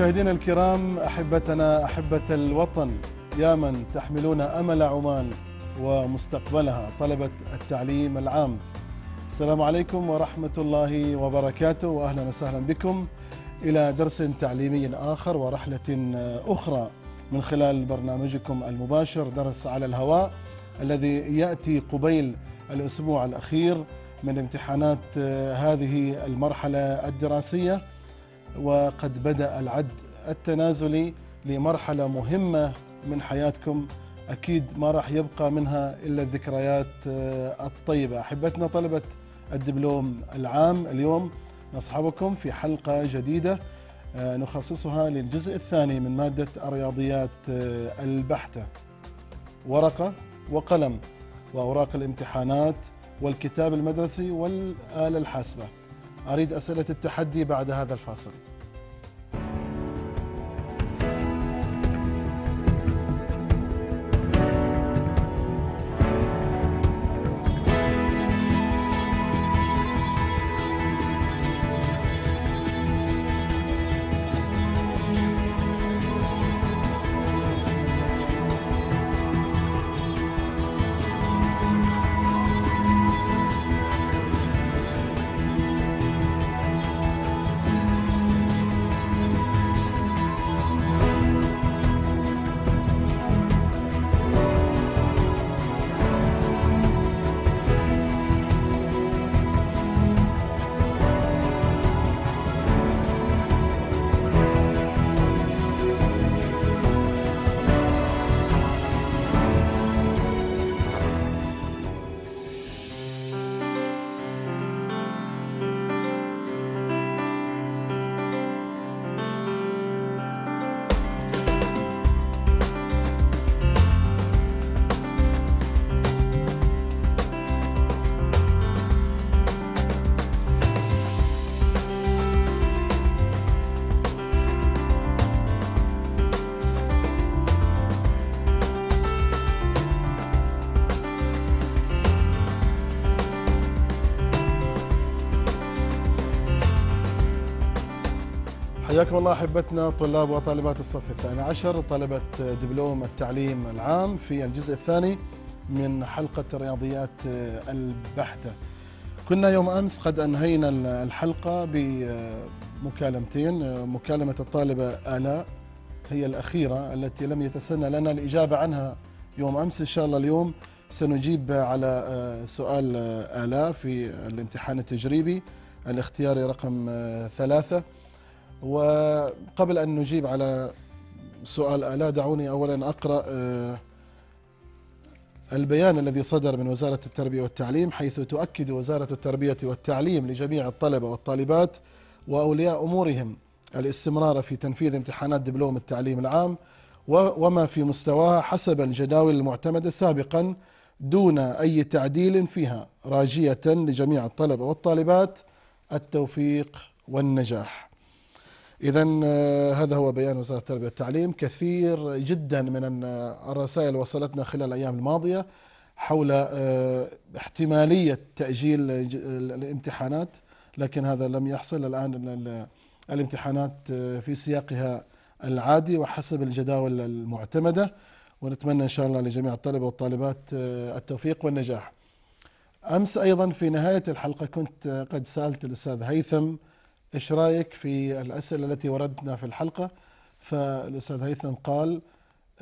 مشاهدينا الكرام احبتنا احبه الوطن يا من تحملون امل عمان ومستقبلها طلبه التعليم العام. السلام عليكم ورحمه الله وبركاته واهلا وسهلا بكم الى درس تعليمي اخر ورحله اخرى من خلال برنامجكم المباشر درس على الهواء الذي ياتي قبيل الاسبوع الاخير من امتحانات آه، هذه المرحله الدراسيه. وقد بدأ العد التنازلي لمرحلة مهمة من حياتكم أكيد ما راح يبقى منها إلا الذكريات آه، الطيبة أحبتنا طلبة الدبلوم العام اليوم نصحبكم في حلقة جديدة آه، نخصصها للجزء الثاني من مادة الرياضيات آه، البحتة ورقة وقلم وأوراق الامتحانات والكتاب المدرسي والآلة الحاسبة أريد أسئلة التحدي بعد هذا الفاصل حياكم الله احبتنا طلاب وطالبات الصف الثاني عشر طلبه دبلوم التعليم العام في الجزء الثاني من حلقه الرياضيات البحته. كنا يوم امس قد انهينا الحلقه بمكالمتين، مكالمه الطالبه الاء هي الاخيره التي لم يتسنى لنا الاجابه عنها يوم امس، ان شاء الله اليوم سنجيب على آه، سؤال آه، الاء في الامتحان التجريبي الاختياري رقم آه، ثلاثه. وقبل أن نجيب على سؤال ألا دعوني أولا أقرأ آه، البيان الذي صدر من وزارة التربية والتعليم حيث تؤكد وزارة التربية والتعليم لجميع الطلبة والطالبات وأولياء أمورهم الاستمرار في تنفيذ امتحانات دبلوم التعليم العام وما في مستواها حسب الجداول المعتمدة سابقا دون أي تعديل فيها راجية لجميع الطلبة والطالبات التوفيق والنجاح إذا آه، هذا هو بيان وزارة التربية والتعليم كثير جدا من الرسائل وصلتنا خلال الأيام الماضية حول آه، احتمالية تأجيل الامتحانات لكن هذا لم يحصل الآن الامتحانات آه، في سياقها العادي وحسب الجداول المعتمدة ونتمنى إن شاء الله لجميع الطلبة والطالبات التوفيق والنجاح أمس أيضا في نهاية الحلقة كنت قد سألت الأستاذ هيثم ايش رايك في الاسئله التي وردنا في الحلقه فالاستاذ هيثم قال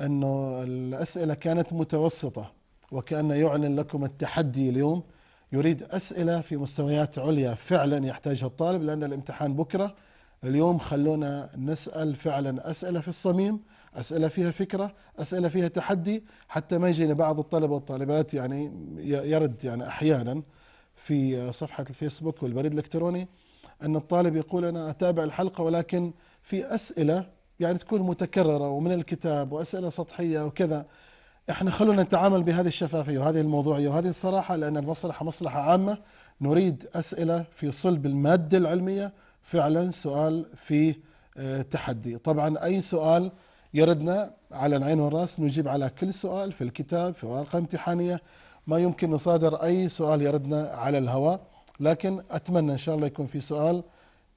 انه الاسئله كانت متوسطه وكان يعلن لكم التحدي اليوم يريد اسئله في مستويات عليا فعلا يحتاجها الطالب لان الامتحان بكره اليوم خلونا نسال فعلا اسئله في الصميم اسئله فيها فكره اسئله فيها تحدي حتى ما يجينا بعض الطلبه والطالبات يعني يرد يعني احيانا في صفحه الفيسبوك والبريد الالكتروني أن الطالب يقول أنا أتابع الحلقة ولكن في أسئلة يعني تكون متكررة ومن الكتاب وأسئلة سطحية وكذا احنا خلونا نتعامل بهذه الشفافية وهذه الموضوعية وهذه الصراحة لأن المصلحة مصلحة عامة نريد أسئلة في صلب المادة العلمية فعلا سؤال فيه آه، تحدي طبعا أي سؤال يردنا على العين والراس نجيب على كل سؤال في الكتاب في ورقة امتحانية ما يمكن نصادر أي سؤال يردنا على الهواء لكن أتمنى إن شاء الله يكون في سؤال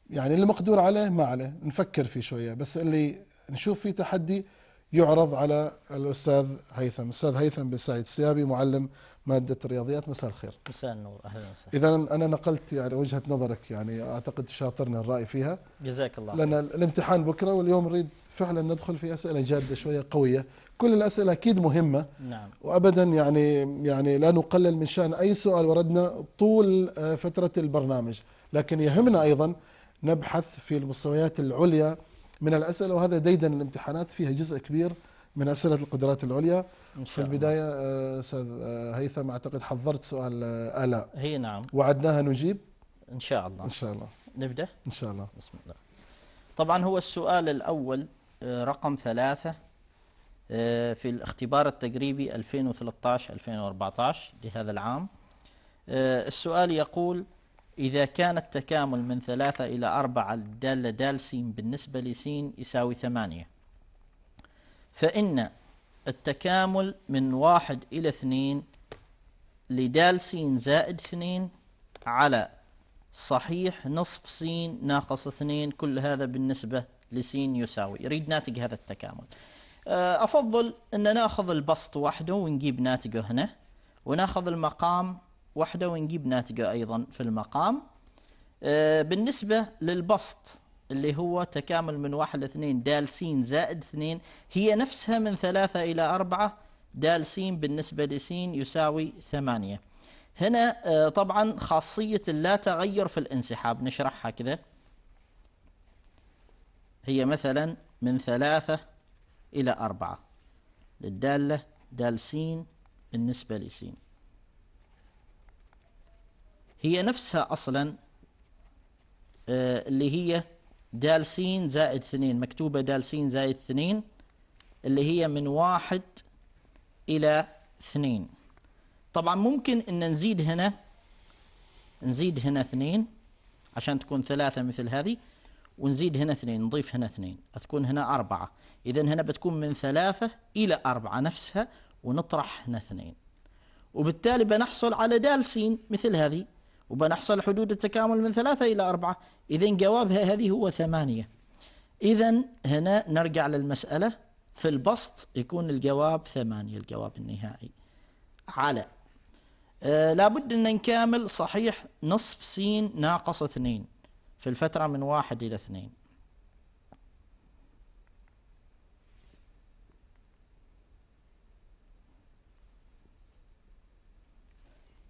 يعني اللي مقدور عليه ما عليه نفكر فيه شوية بس اللي نشوف فيه تحدي يعرض على الأستاذ هيثم الأستاذ هيثم بن سعيد السيابي معلم مادة الرياضيات مساء الخير مساء النور أهلا وسهلا إذا أنا نقلت يعني وجهة نظرك يعني أعتقد شاطرنا الرأي فيها جزاك الله لأن الامتحان بكرة واليوم نريد فعلا ندخل في أسئلة جادة شوية قوية كل الاسئله اكيد مهمه نعم. وابدا يعني يعني لا نقلل من شان اي سؤال وردنا طول آه، فتره البرنامج لكن يهمنا ايضا نبحث في المستويات العليا من الاسئله وهذا ديدن الامتحانات فيها جزء كبير من اسئله القدرات العليا إن شاء في البدايه آه، استاذ آه، هيثم اعتقد حضرت سؤال الاء هي نعم وعدناها نجيب ان شاء الله ان شاء الله نبدا ان شاء الله بسم الله طبعا هو السؤال الاول رقم ثلاثة آه، في الاختبار التجريبي 2013-2014 لهذا العام آه، السؤال يقول إذا كان التكامل من ثلاثة إلى أربعة الدالة دال س بالنسبة لسين يساوي ثمانية فإن التكامل من واحد إلى اثنين لدال س زائد اثنين على صحيح نصف س ناقص اثنين كل هذا بالنسبة لسين يساوي يريد ناتج هذا التكامل آه، افضل ان ناخذ البسط وحده ونجيب ناتجه هنا وناخذ المقام وحده ونجيب ناتجه ايضا في المقام آه، بالنسبه للبسط اللي هو تكامل من واحد لاثنين دال س زائد اثنين هي نفسها من ثلاثة إلى أربعة دال س بالنسبة لس يساوي ثمانية هنا آه، طبعا خاصية اللا تغير في الانسحاب نشرحها كذا هي مثلا من ثلاثة إلى أربعة للدالة دال س بالنسبة لس هي نفسها أصلا آه، اللي هي دال س زائد اثنين مكتوبة دال س زائد اثنين اللي هي من واحد إلى اثنين طبعا ممكن أن نزيد هنا نزيد هنا اثنين عشان تكون ثلاثة مثل هذه ونزيد هنا اثنين نضيف هنا اثنين تكون هنا أربعة إذا هنا بتكون من ثلاثة إلى أربعة نفسها ونطرح هنا اثنين وبالتالي بنحصل على دال سين مثل هذه وبنحصل حدود التكامل من ثلاثة إلى أربعة إذا جوابها هذه هو ثمانية إذا هنا نرجع للمسألة في البسط يكون الجواب ثمانية الجواب النهائي على آه لابد أن نكامل صحيح نصف سين ناقص اثنين في الفترة من واحد إلى اثنين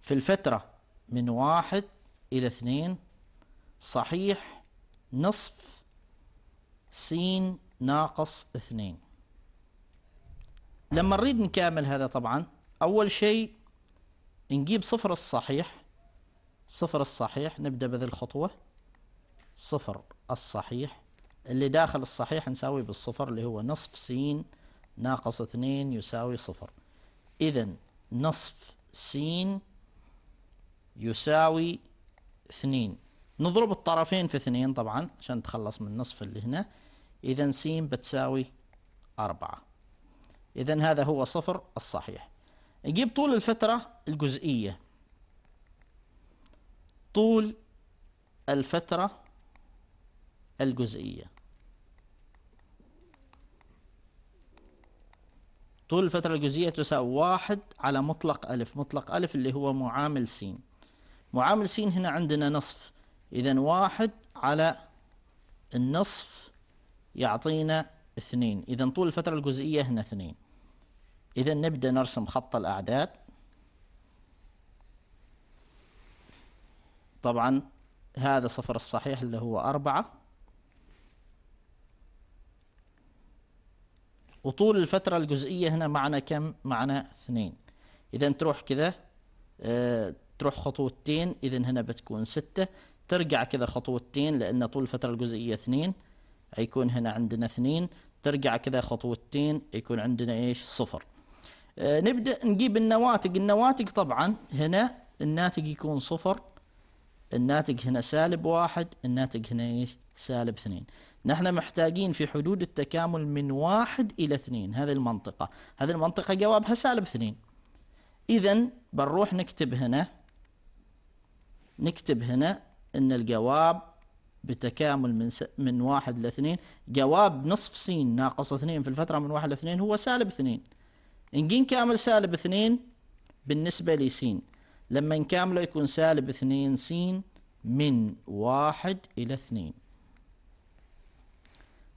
في الفترة من واحد إلى اثنين صحيح نصف س ناقص اثنين لما نريد نكامل هذا طبعا أول شيء نجيب صفر الصحيح صفر الصحيح نبدأ بهذه الخطوة صفر الصحيح اللي داخل الصحيح نساوي بالصفر اللي هو نصف س ناقص اثنين يساوي صفر إذا نصف س يساوي اثنين نضرب الطرفين في اثنين طبعا عشان نتخلص من النصف اللي هنا إذا س بتساوي أربعة إذا هذا هو صفر الصحيح نجيب طول الفترة الجزئية طول الفترة الجزئية طول الفترة الجزئية تساوي واحد على مطلق ألف مطلق ألف اللي هو معامل س معامل س هنا عندنا نصف إذا واحد على النصف يعطينا اثنين إذا طول الفترة الجزئية هنا اثنين إذا نبدأ نرسم خط الأعداد طبعا هذا صفر الصحيح اللي هو أربعة وطول الفترة الجزئية هنا معنا كم؟ معنا اثنين إذا تروح كذا اه تروح خطوتين إذا هنا بتكون ستة ترجع كذا خطوتين لأن طول الفترة الجزئية اثنين يكون هنا عندنا اثنين ترجع كذا خطوتين يكون عندنا إيش صفر اه نبدأ نجيب النواتج النواتج طبعا هنا الناتج يكون صفر الناتج هنا سالب واحد الناتج هنا ايش سالب اثنين نحن محتاجين في حدود التكامل من واحد إلى اثنين هذه المنطقة هذه المنطقة جوابها سالب اثنين إذا بنروح نكتب هنا نكتب هنا أن الجواب بتكامل من س... من واحد إلى اثنين جواب نصف سين ناقص اثنين في الفترة من واحد إلى اثنين هو سالب اثنين إن كامل سالب اثنين بالنسبة لسين لما نكامله يكون سالب اثنين سين من واحد إلى اثنين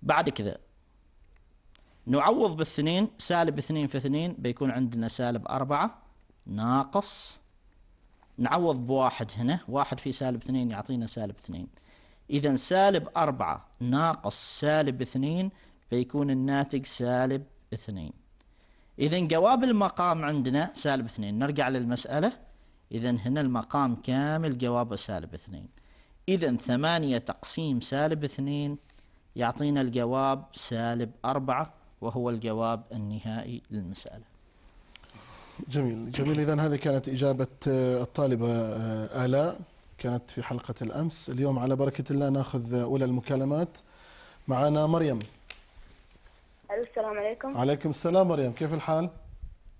بعد كذا نعوض بالثنين سالب اثنين في اثنين بيكون عندنا سالب أربعة ناقص نعوض بواحد هنا واحد في سالب اثنين يعطينا سالب اثنين إذا سالب أربعة ناقص سالب اثنين بيكون الناتج سالب اثنين إذا جواب المقام عندنا سالب اثنين نرجع للمسألة إذا هنا المقام كامل جوابه سالب اثنين إذا ثمانية تقسيم سالب اثنين يعطينا الجواب سالب أربعة وهو الجواب النهائي للمسألة جميل جميل إذا هذه كانت إجابة آه، الطالبة آه، آلاء كانت في حلقة الأمس اليوم على بركة الله ناخذ أولى المكالمات معنا مريم السلام عليكم عليكم السلام مريم كيف الحال؟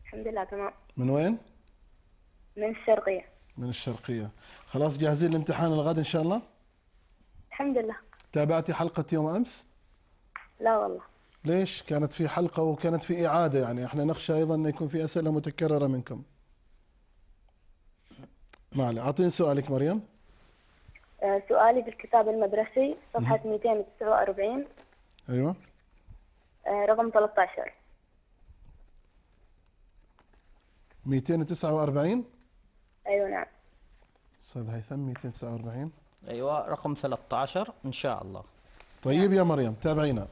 الحمد لله تمام من وين؟ من الشرقية من الشرقية خلاص جاهزين للامتحان الغد إن شاء الله؟ الحمد لله تابعتي حلقة يوم أمس؟ لا والله ليش؟ كانت في حلقة وكانت في إعادة يعني احنا نخشى أيضا أن يكون في أسئلة متكررة منكم ما عليه أعطيني سؤالك مريم آه، سؤالي بالكتاب المدرسي صفحة 249 أيوة آه، رقم 13 249 أيوة نعم أستاذ هيثم 249 ايوه رقم 13 ان شاء الله طيب يا مريم تابعينا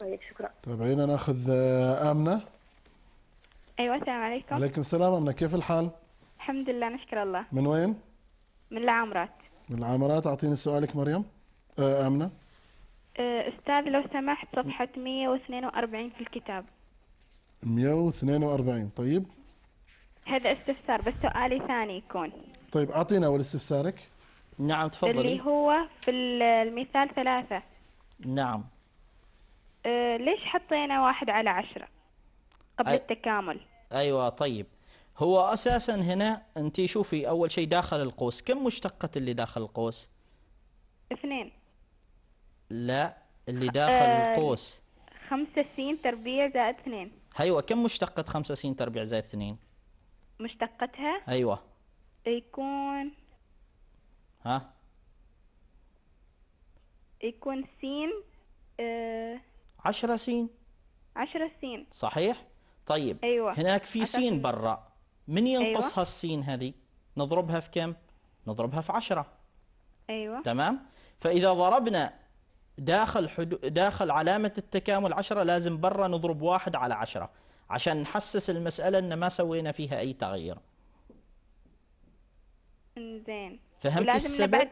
طيب شكرا تابعينا ناخذ آه، امنه ايوه السلام عليكم عليكم السلام امنه كيف الحال الحمد لله نشكر الله من وين من العامرات من العامرات اعطيني سؤالك مريم آه امنه آه، استاذ لو سمحت صفحه 142 في الكتاب 142 طيب هذا استفسار بس سؤالي ثاني يكون طيب اعطينا اول استفسارك نعم تفضلي اللي هو في المثال ثلاثة نعم أه، ليش حطينا واحد على عشرة قبل أي... التكامل أيوة طيب هو أساسا هنا أنت شوفي أول شيء داخل القوس كم مشتقة اللي داخل القوس اثنين لا اللي داخل أه... القوس خمسة سين تربيع زائد اثنين أيوة كم مشتقة خمسة سين تربيع زائد اثنين مشتقتها أيوة يكون ها يكون سين آه عشرة سين عشرة سين صحيح طيب أيوة. هناك في سين برا من أيوة. ينقصها أيوة. السين هذه نضربها في كم نضربها في عشرة أيوة تمام فإذا ضربنا داخل حدو... داخل علامة التكامل عشرة لازم برا نضرب واحد على عشرة عشان نحسس المسألة أن ما سوينا فيها أي تغيير إنزين. فهمت السبب؟ بعد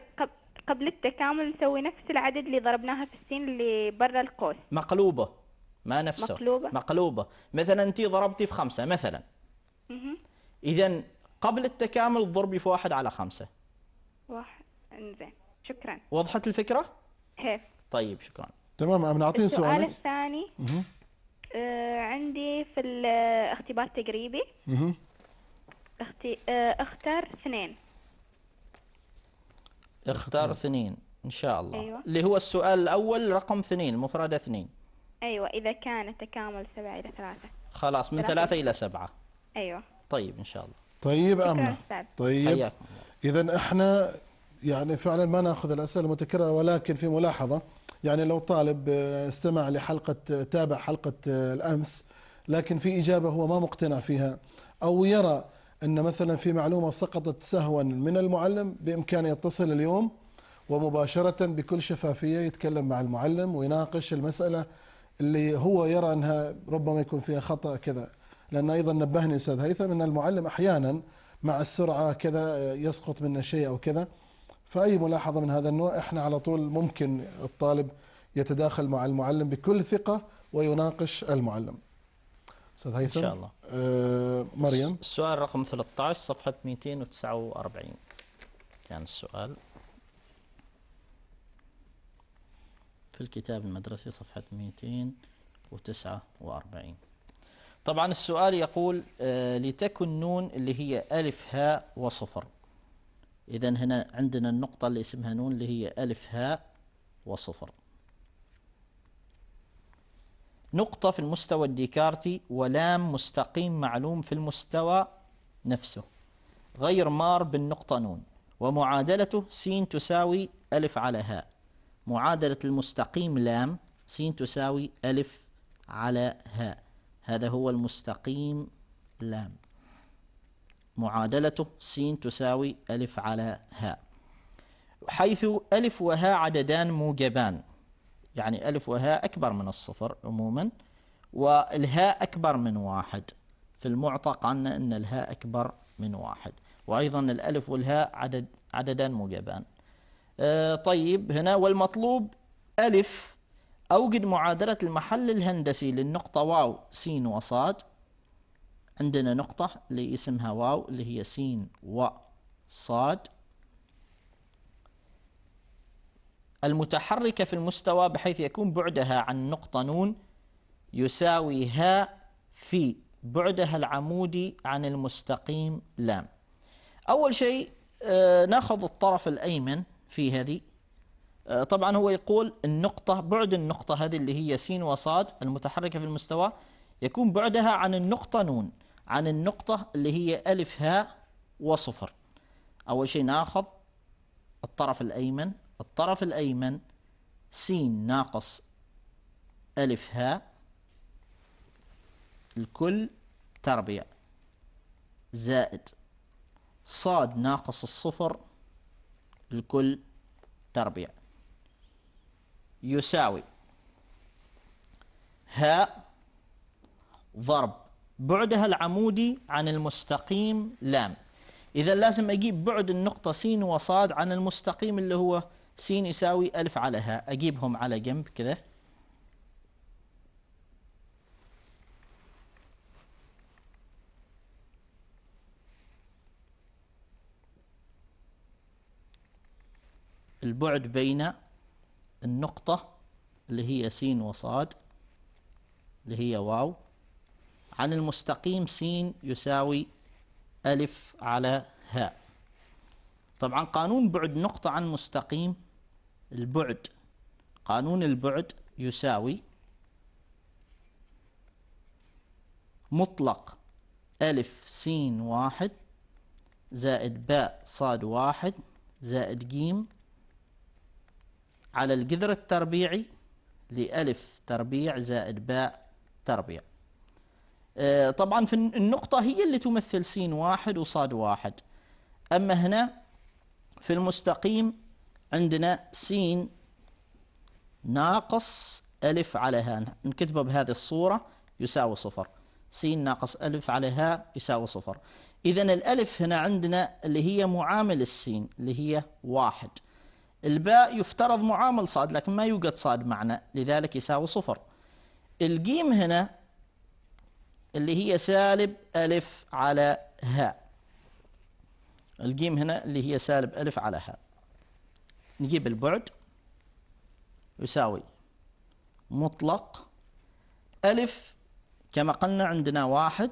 قبل التكامل نسوي نفس العدد اللي ضربناها في السين اللي برا القوس مقلوبة ما نفسه مقلوبة مقلوبة مثلا أنت ضربتي في خمسة مثلا إذا قبل التكامل ضربي في واحد على خمسة واحد انزين شكرا وضحت الفكرة؟ كيف طيب شكرا تمام عم نعطيه سؤال السؤال الثاني آه عندي في الاختبار التقريبي اختي آه اختار اثنين اختار اثنين إن شاء الله أيوة. اللي هو السؤال الأول رقم اثنين مفردة اثنين أيوة إذا كان التكامل سبعة إلى ثلاثة خلاص من ثلاثة, ثلاثة إلى سبعة أيوة طيب إن شاء الله طيب أمنة طيب إذا إحنا يعني فعلا ما ناخذ الأسئلة المتكررة ولكن في ملاحظة يعني لو طالب آه، استمع لحلقة آه، تابع حلقة آه، الأمس لكن في إجابة هو ما مقتنع فيها أو يرى أن مثلا في معلومة سقطت سهوا من المعلم بإمكانه يتصل اليوم ومباشرة بكل شفافية يتكلم مع المعلم ويناقش المسألة اللي هو يرى أنها ربما يكون فيها خطأ كذا لأن أيضا نبهني أستاذ هيثم أن المعلم أحيانا مع السرعة كذا يسقط منه شيء أو كذا فأي ملاحظة من هذا النوع إحنا على طول ممكن الطالب يتداخل مع المعلم بكل ثقة ويناقش المعلم استاذ هيثم ان شاء الله آه مريم السؤال رقم 13 صفحه 249 كان السؤال في الكتاب المدرسي صفحه 249 طبعا السؤال يقول آه لتكن نون اللي هي ألف هاء وصفر إذا هنا عندنا النقطة اللي اسمها نون اللي هي ألف هاء وصفر نقطة في المستوى الديكارتي ولام مستقيم معلوم في المستوى نفسه غير مار بالنقطة نون ومعادلته س تساوي ألف على هاء معادلة المستقيم لام س تساوي ألف على هاء هذا هو المستقيم لام معادلته س تساوي ألف على هاء حيث ألف وهاء عددان موجبان يعني ألف وهاء أكبر من الصفر عموما والهاء أكبر من واحد في المعتق عنا أن الهاء أكبر من واحد وأيضا الألف والهاء عدد عددا موجبان آه طيب هنا والمطلوب ألف أوجد معادلة المحل الهندسي للنقطة واو سين وصاد عندنا نقطة اللي اسمها واو اللي هي سين وصاد المتحركة في المستوى بحيث يكون بعدها عن نقطة نون يساوي هاء في بعدها العمودي عن المستقيم لام أول شيء آه، ناخذ الطرف الأيمن في هذه آه، طبعا هو يقول النقطة بعد النقطة هذه اللي هي س وصاد المتحركة في المستوى يكون بعدها عن النقطة نون عن النقطة اللي هي ألف هاء وصفر أول شيء ناخذ الطرف الأيمن الطرف الأيمن س ناقص ألف هاء الكل تربيع زائد صاد ناقص الصفر الكل تربيع يساوي هاء ضرب بعدها العمودي عن المستقيم لام إذا لازم أجيب بعد النقطة س وصاد عن المستقيم اللي هو س يساوي ألف على هاء أجيبهم على جنب كذا البعد بين النقطة اللي هي س وصاد اللي هي واو عن المستقيم س يساوي ألف على هاء طبعا قانون بعد نقطة عن مستقيم البعد قانون البعد يساوي مطلق ألف سين واحد زائد باء صاد واحد زائد جيم على الجذر التربيعي لألف تربيع زائد باء تربيع آه، طبعا في النقطة هي اللي تمثل سين واحد وصاد واحد أما هنا في المستقيم عندنا س ناقص ألف على هاء نكتبه بهذه الصورة يساوي صفر س ناقص ألف على هاء يساوي صفر إذا الألف هنا عندنا اللي هي معامل السين اللي هي واحد الباء يفترض معامل صاد لكن ما يوجد صاد معنا لذلك يساوي صفر الجيم هنا اللي هي سالب ألف على هاء الجيم هنا اللي هي سالب ألف على ها نجيب البعد يساوي مطلق ألف كما قلنا عندنا واحد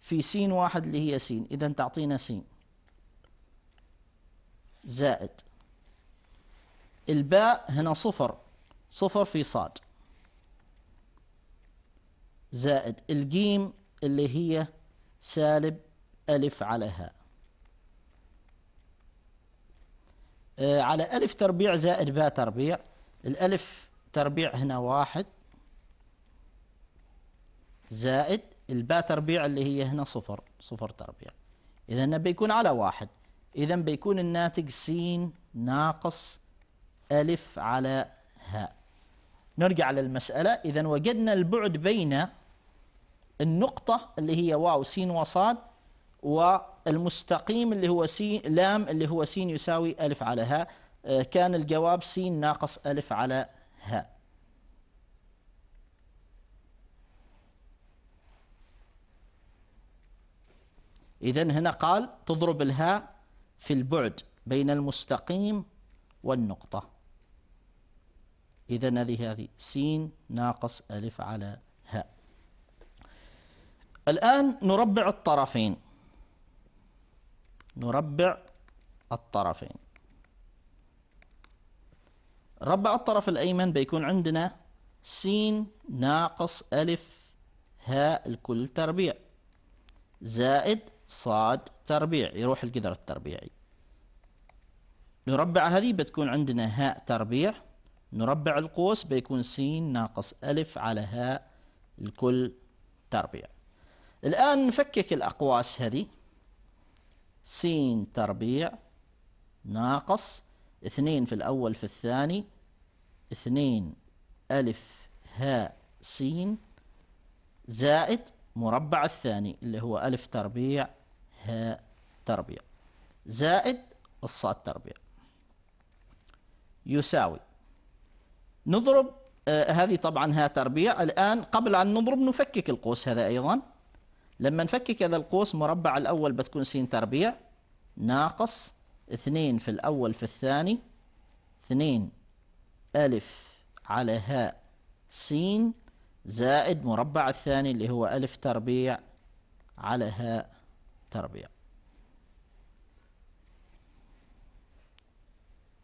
في سين واحد اللي هي سين إذا تعطينا سين زائد الباء هنا صفر صفر في صاد زائد الجيم اللي هي سالب ألف على هاء آه، على ألف تربيع زائد باء تربيع الألف تربيع هنا واحد زائد الباء تربيع اللي هي هنا صفر صفر تربيع إذا بيكون على واحد إذا بيكون الناتج س ناقص ألف على هاء نرجع للمسألة إذا وجدنا البعد بين النقطة اللي هي واو س وصاد و المستقيم اللي هو سين لام اللي هو سين يساوي ألف على هاء آه، كان الجواب سين ناقص ألف على هاء إذا هنا قال تضرب الهاء في البعد بين المستقيم والنقطة إذا هذه هذه سين ناقص ألف على هاء الآن نربع الطرفين نربع الطرفين ربع الطرف الأيمن بيكون عندنا س ناقص ألف هاء الكل تربيع زائد صاد تربيع يروح القدر التربيعي نربع هذه بتكون عندنا هاء تربيع نربع القوس بيكون س ناقص ألف على هاء الكل تربيع الآن نفكك الأقواس هذه س تربيع ناقص اثنين في الأول في الثاني اثنين ألف هاء س زائد مربع الثاني اللي هو ألف تربيع هاء تربيع زائد الصاد تربيع يساوي نضرب آه هذه طبعا هاء تربيع الآن قبل أن نضرب نفكك القوس هذا أيضا لما نفكك هذا القوس مربع الأول بتكون س تربيع ناقص اثنين في الأول في الثاني اثنين ألف على هاء س زائد مربع الثاني اللي هو ألف تربيع على هاء تربيع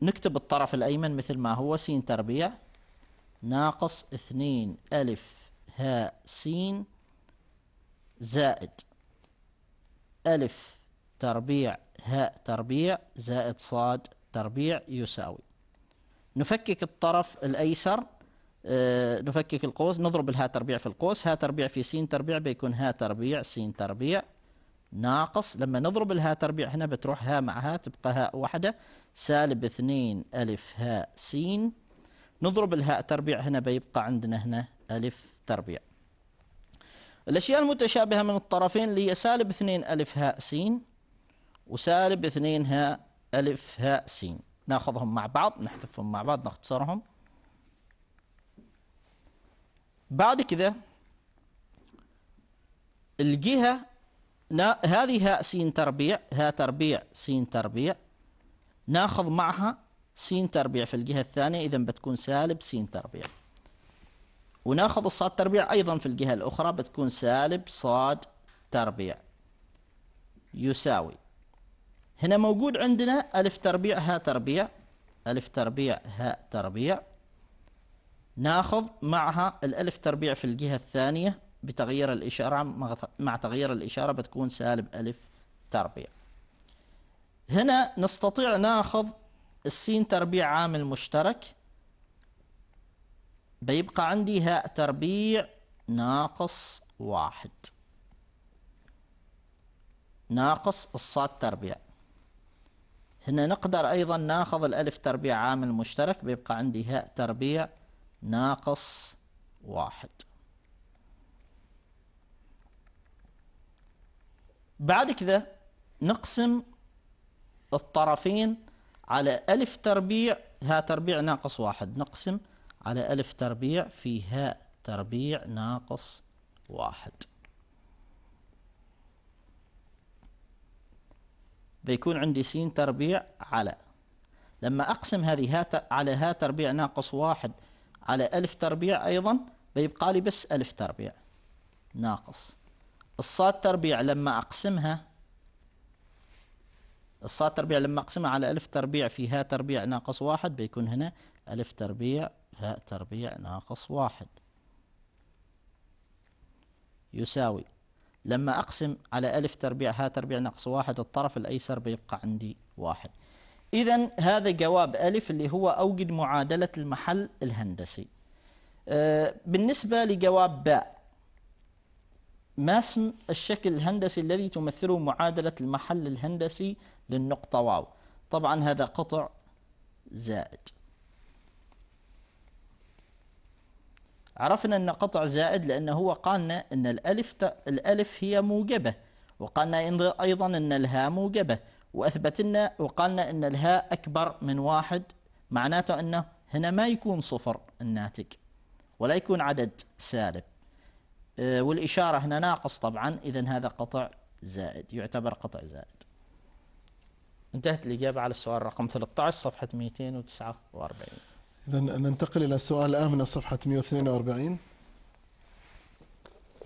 نكتب الطرف الأيمن مثل ما هو س تربيع ناقص اثنين ألف هاء س زائد ألف تربيع هاء تربيع زائد صاد تربيع يساوي نفكك الطرف الأيسر آه، نفكك القوس نضرب الهاء تربيع في القوس هاء تربيع في سين تربيع بيكون هاء تربيع سين تربيع ناقص لما نضرب الهاء تربيع هنا بتروح هاء مع هاء تبقى هاء واحدة سالب اثنين ألف هاء سين نضرب الهاء تربيع هنا بيبقى عندنا هنا ألف تربيع الأشياء المتشابهة من الطرفين اللي هي سالب اثنين ألف هاء سين وسالب اثنين هاء ألف هاء سين ناخذهم مع بعض نحذفهم مع بعض نختصرهم بعد كذا الجهة هذه هاء سين تربيع هاء تربيع سين تربيع ناخذ معها سين تربيع في الجهة الثانية إذا بتكون سالب سين تربيع وناخذ الصاد تربيع أيضا في الجهة الأخرى بتكون سالب صاد تربيع يساوي هنا موجود عندنا ألف تربيع هاء تربيع ألف تربيع هاء تربيع ناخذ معها الألف تربيع في الجهة الثانية بتغيير الإشارة مع تغيير الإشارة بتكون سالب ألف تربيع هنا نستطيع ناخذ السين تربيع عامل مشترك بيبقى عندي هاء تربيع ناقص واحد ناقص الصاد تربيع هنا نقدر أيضا ناخذ الألف تربيع عامل مشترك بيبقى عندي هاء تربيع ناقص واحد بعد كذا نقسم الطرفين على ألف تربيع هاء تربيع ناقص واحد نقسم على ألف تربيع في هاء تربيع ناقص واحد بيكون عندي س تربيع على لما أقسم هذه ها على ها تربيع ناقص واحد على ألف تربيع أيضا بيبقى لي بس ألف تربيع ناقص الصاد تربيع لما أقسمها الصاد تربيع لما أقسمها على ألف تربيع في ها تربيع ناقص واحد بيكون هنا ألف تربيع تربيع ناقص واحد يساوي لما أقسم على ألف تربيع ها تربيع ناقص واحد الطرف الأيسر بيبقى عندي واحد إذا هذا جواب ألف اللي هو أوجد معادلة المحل الهندسي آه، بالنسبة لجواب باء ما اسم الشكل الهندسي الذي تمثله معادلة المحل الهندسي للنقطة واو طبعا هذا قطع زائد عرفنا أن قطع زائد لأنه هو قالنا أن الألف, الألف هي موجبة وقالنا أيضا أن الهاء موجبة وأثبتنا وقالنا أن الهاء أكبر من واحد معناته أنه هنا ما يكون صفر الناتج ولا يكون عدد سالب أه، والإشارة هنا ناقص طبعا إذا هذا قطع زائد يعتبر قطع زائد انتهت الإجابة على السؤال رقم 13 صفحة 249 إذا ننتقل إلى السؤال الآن من صفحة 142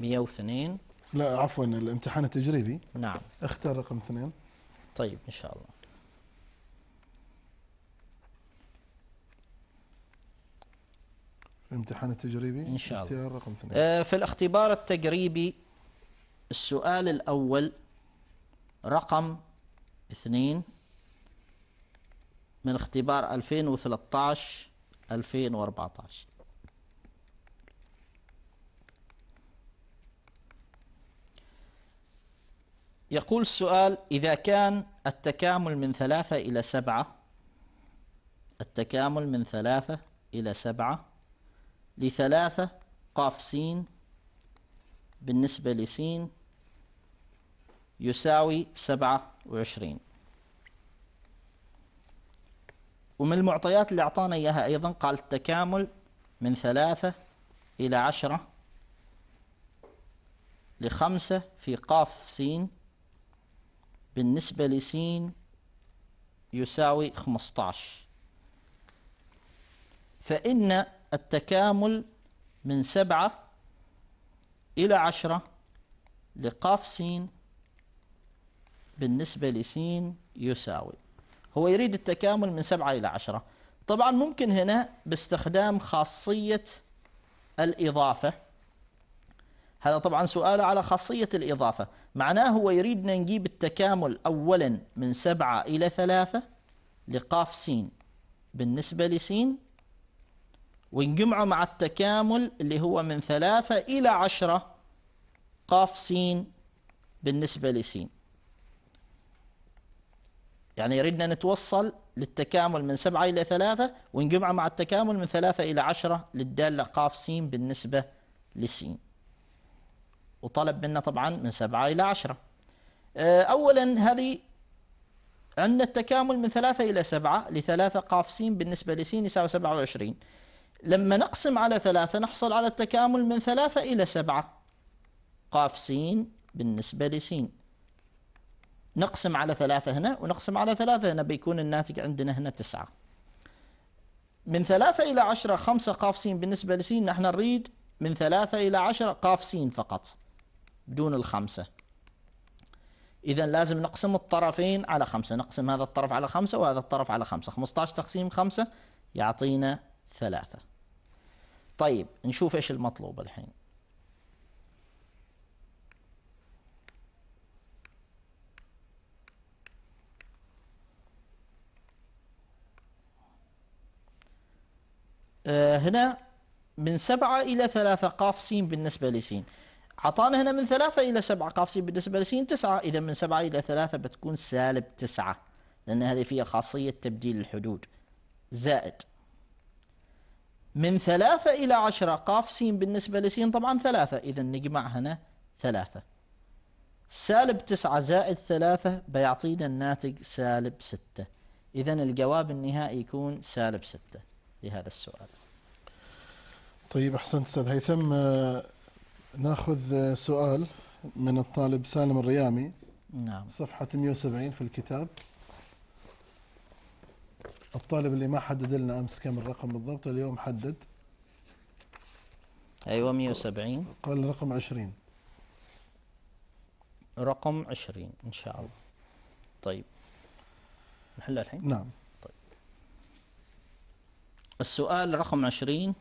102 لا عفوا الامتحان التجريبي نعم اختر رقم اثنين طيب إن شاء الله الامتحان التجريبي إن شاء الله اختيار رقم اثنين آه في الاختبار التجريبي السؤال الأول رقم اثنين من اختبار 2013 2014 يقول السؤال إذا كان التكامل من ثلاثة إلى سبعة التكامل من ثلاثة إلى سبعة لثلاثة قاف سين بالنسبة لسين يساوي سبعة وعشرين ومن المعطيات اللي أعطانا إياها أيضا قال التكامل من ثلاثة إلى عشرة لخمسة في قاف سين بالنسبة لسين يساوي 15 فإن التكامل من سبعة إلى عشرة لقاف سين بالنسبة لسين يساوي هو يريد التكامل من سبعة إلى عشرة طبعا ممكن هنا باستخدام خاصية الإضافة هذا طبعا سؤال على خاصية الإضافة معناه هو يريدنا نجيب التكامل أولا من سبعة إلى ثلاثة لقاف سين بالنسبة لسين ونجمعه مع التكامل اللي هو من ثلاثة إلى عشرة قاف سين بالنسبة لسين يعني يريدنا نتوصل للتكامل من سبعة إلى ثلاثة ونجمع مع التكامل من ثلاثة إلى عشرة للدالة قاف سين بالنسبة لسين وطلب منا طبعا من سبعة إلى عشرة آه، أولا هذه عندنا التكامل من ثلاثة إلى سبعة لثلاثة قاف سين بالنسبة لسين يساوي سبعة وعشرين لما نقسم على ثلاثة نحصل على التكامل من ثلاثة إلى سبعة قاف سين بالنسبة لسين نقسم على ثلاثة هنا ونقسم على ثلاثة هنا بيكون الناتج عندنا هنا تسعة من ثلاثة إلى عشرة خمسة قاف سين بالنسبة لسين نحن نريد من ثلاثة إلى عشرة قاف سين فقط بدون الخمسة إذا لازم نقسم الطرفين على خمسة نقسم هذا الطرف على خمسة وهذا الطرف على خمسة 15 تقسيم خمسة يعطينا ثلاثة طيب نشوف إيش المطلوب الحين آه، هنا من سبعة إلى ثلاثة قاف سين بالنسبة لسين عطانا هنا من ثلاثة إلى سبعة قاف سين بالنسبة لسين تسعة إذا من سبعة إلى ثلاثة بتكون سالب تسعة لأن هذه فيها خاصية تبديل الحدود زائد من ثلاثة إلى عشرة قاف سين بالنسبة لسين طبعا ثلاثة إذا نجمع هنا ثلاثة سالب تسعة زائد ثلاثة بيعطينا الناتج سالب ستة إذا الجواب النهائي يكون سالب ستة لهذا السؤال طيب أحسنت أستاذ هيثم آه، ناخذ سؤال من الطالب سالم الريامي نعم صفحة 170 في الكتاب الطالب اللي ما حدد لنا أمس كم الرقم بالضبط اليوم حدد أيوة 170 قال رقم 20 رقم 20 إن شاء الله طيب نحلها الحين نعم السؤال رقم عشرين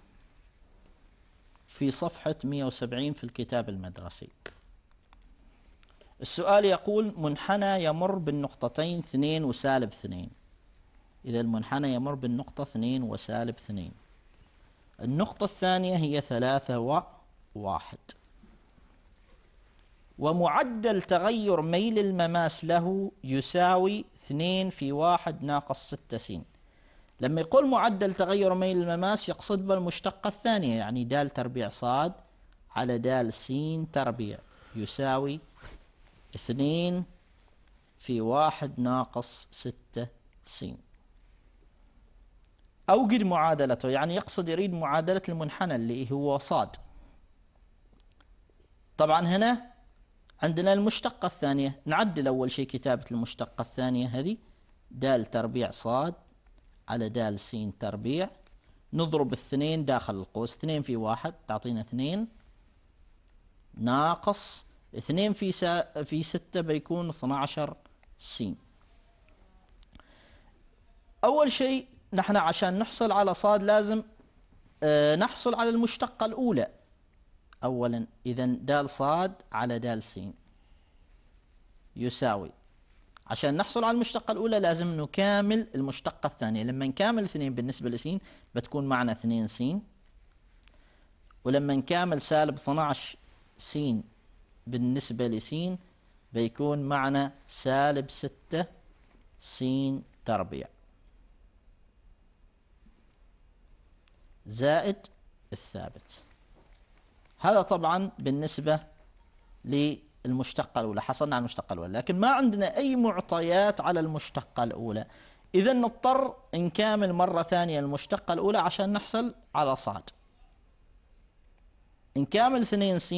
في صفحة 170 في الكتاب المدرسي السؤال يقول منحنى يمر بالنقطتين اثنين وسالب اثنين إذا المنحنى يمر بالنقطة اثنين وسالب اثنين النقطة الثانية هي ثلاثة وواحد ومعدل تغير ميل المماس له يساوي اثنين في واحد ناقص ستة سين لما يقول معدل تغير ميل المماس يقصد بالمشتقة الثانية يعني د تربيع صاد على د س تربيع يساوي اثنين في واحد ناقص ستة س أوجد معادلته يعني يقصد يريد معادلة المنحنى اللي هو صاد طبعا هنا عندنا المشتقة الثانية نعدل أول شيء كتابة المشتقة الثانية هذه د تربيع صاد على دال س تربيع نضرب اثنين داخل القوس اثنين في واحد تعطينا اثنين ناقص اثنين في سا في ستة بيكون 12 س أول شيء نحن عشان نحصل على صاد لازم اه نحصل على المشتقة الأولى أولا إذا دال صاد على دال س يساوي عشان نحصل على المشتقة الأولى لازم نكامل المشتقة الثانية لما نكامل اثنين بالنسبة لسين بتكون معنا اثنين سين ولما نكامل سالب 12 سين بالنسبة لسين بيكون معنا سالب 6 سين تربيع زائد الثابت هذا طبعا بالنسبة لسين المشتقة الأولى حصلنا على المشتقة الأولى لكن ما عندنا أي معطيات على المشتقة الأولى إذا نضطر نكامل مرة ثانية المشتقة الأولى عشان نحصل على صاد نكامل 2 س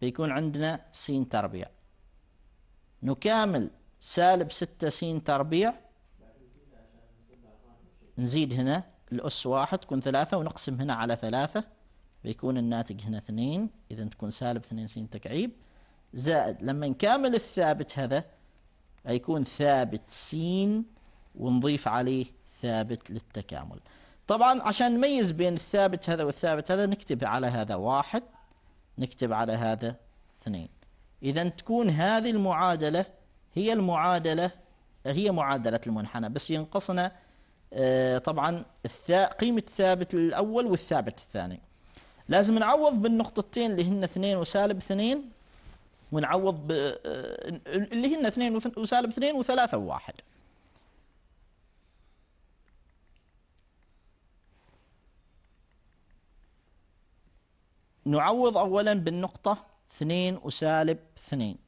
بيكون عندنا س تربيع نكامل سالب 6 س تربيع نزيد هنا الأس واحد تكون ثلاثة ونقسم هنا على ثلاثة بيكون الناتج هنا اثنين إذا تكون سالب اثنين س تكعيب زائد لما نكامل الثابت هذا هيكون ثابت س ونضيف عليه ثابت للتكامل طبعا عشان نميز بين الثابت هذا والثابت هذا نكتب على هذا واحد نكتب على هذا اثنين إذا تكون هذه المعادلة هي المعادلة هي معادلة المنحنى بس ينقصنا آه، طبعا قيمة الثابت الأول والثابت الثاني لازم نعوض بالنقطتين اللي هن اثنين وسالب اثنين ونعوض ب... آه، اللي هن اثنين وسالب اثنين وثلاثة وواحد نعوض أولا بالنقطة اثنين وسالب اثنين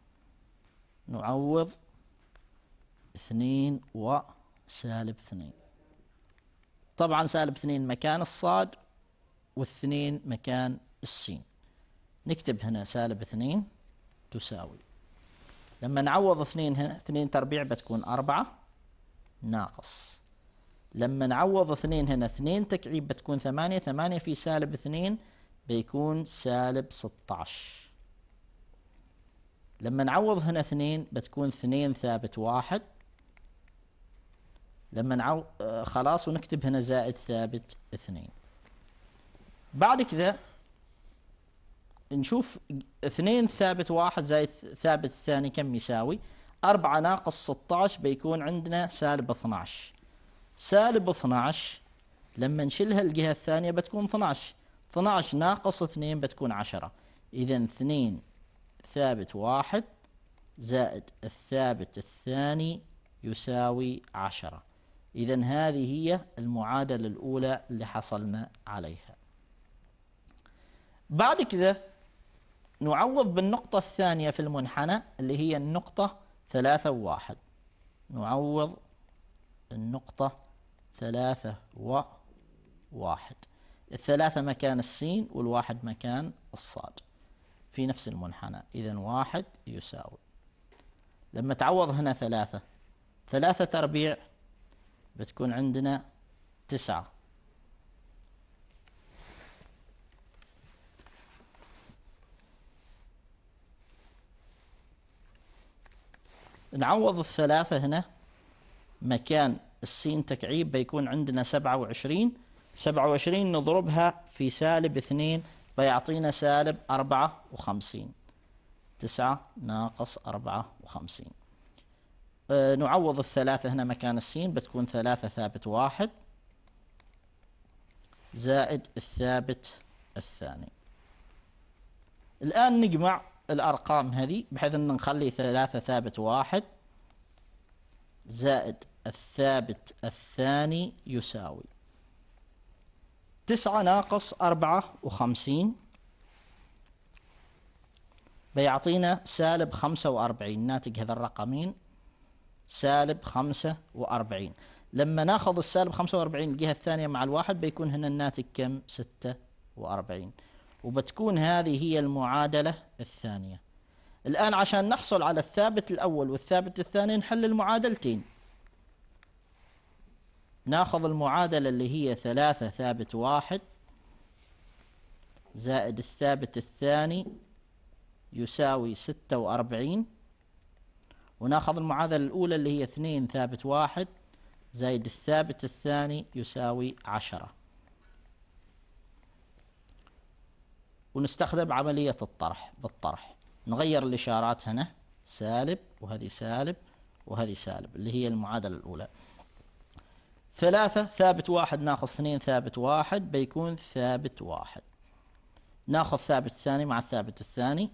نعوض اثنين وسالب اثنين طبعا سالب اثنين مكان الصاد والاثنين مكان السين نكتب هنا سالب اثنين تساوي لما نعوض اثنين هنا اثنين تربيع بتكون أربعة ناقص لما نعوض اثنين هنا اثنين تكعيب بتكون ثمانية ثمانية في سالب اثنين بيكون سالب ستاش لما نعوض هنا اثنين بتكون اثنين ثابت واحد لما نعو... آه، خلاص ونكتب هنا زائد ثابت اثنين بعد كذا نشوف اثنين ثابت واحد زائد ثابت الثاني كم يساوي أربعة ناقص 16 بيكون عندنا سالب 12 سالب 12 لما نشيلها الجهة الثانية بتكون 12 12 ناقص 2 بتكون 10 إذا 2 ثابت واحد زائد الثابت الثاني يساوي 10 إذا هذه هي المعادلة الأولى اللي حصلنا عليها بعد كذا نعوض بالنقطة الثانية في المنحنى اللي هي النقطة ثلاثة واحد نعوض النقطة ثلاثة وواحد الثلاثة مكان السين والواحد مكان الصاد في نفس المنحنى إذا واحد يساوي لما تعوض هنا ثلاثة ثلاثة تربيع بتكون عندنا تسعة نعوض الثلاثة هنا مكان السين تكعيب بيكون عندنا سبعة وعشرين سبعة وعشرين نضربها في سالب اثنين بيعطينا سالب أربعة وخمسين تسعة ناقص أربعة وخمسين أه نعوض الثلاثة هنا مكان السين بتكون ثلاثة ثابت واحد زائد الثابت الثاني الآن نجمع الأرقام هذه بحيث أن نخلي ثلاثة ثابت واحد زائد الثابت الثاني يساوي تسعة ناقص أربعة وخمسين بيعطينا سالب خمسة وأربعين ناتج هذا الرقمين سالب خمسة وأربعين لما ناخذ السالب خمسة وأربعين الجهة الثانية مع الواحد بيكون هنا الناتج كم ستة وأربعين وبتكون هذه هي المعادلة الثانية الآن عشان نحصل على الثابت الأول والثابت الثاني نحل المعادلتين ناخذ المعادلة اللي هي ثلاثة ثابت واحد زائد الثابت الثاني يساوي ستة وأربعين وناخذ المعادلة الأولى اللي هي اثنين ثابت واحد زائد الثابت الثاني يساوي عشرة ونستخدم عملية الطرح بالطرح نغير الإشارات هنا سالب وهذه سالب وهذه سالب اللي هي المعادلة الأولى ثلاثة ثابت واحد ناقص اثنين ثابت واحد بيكون ثابت واحد ناخذ ثابت الثاني مع الثابت الثاني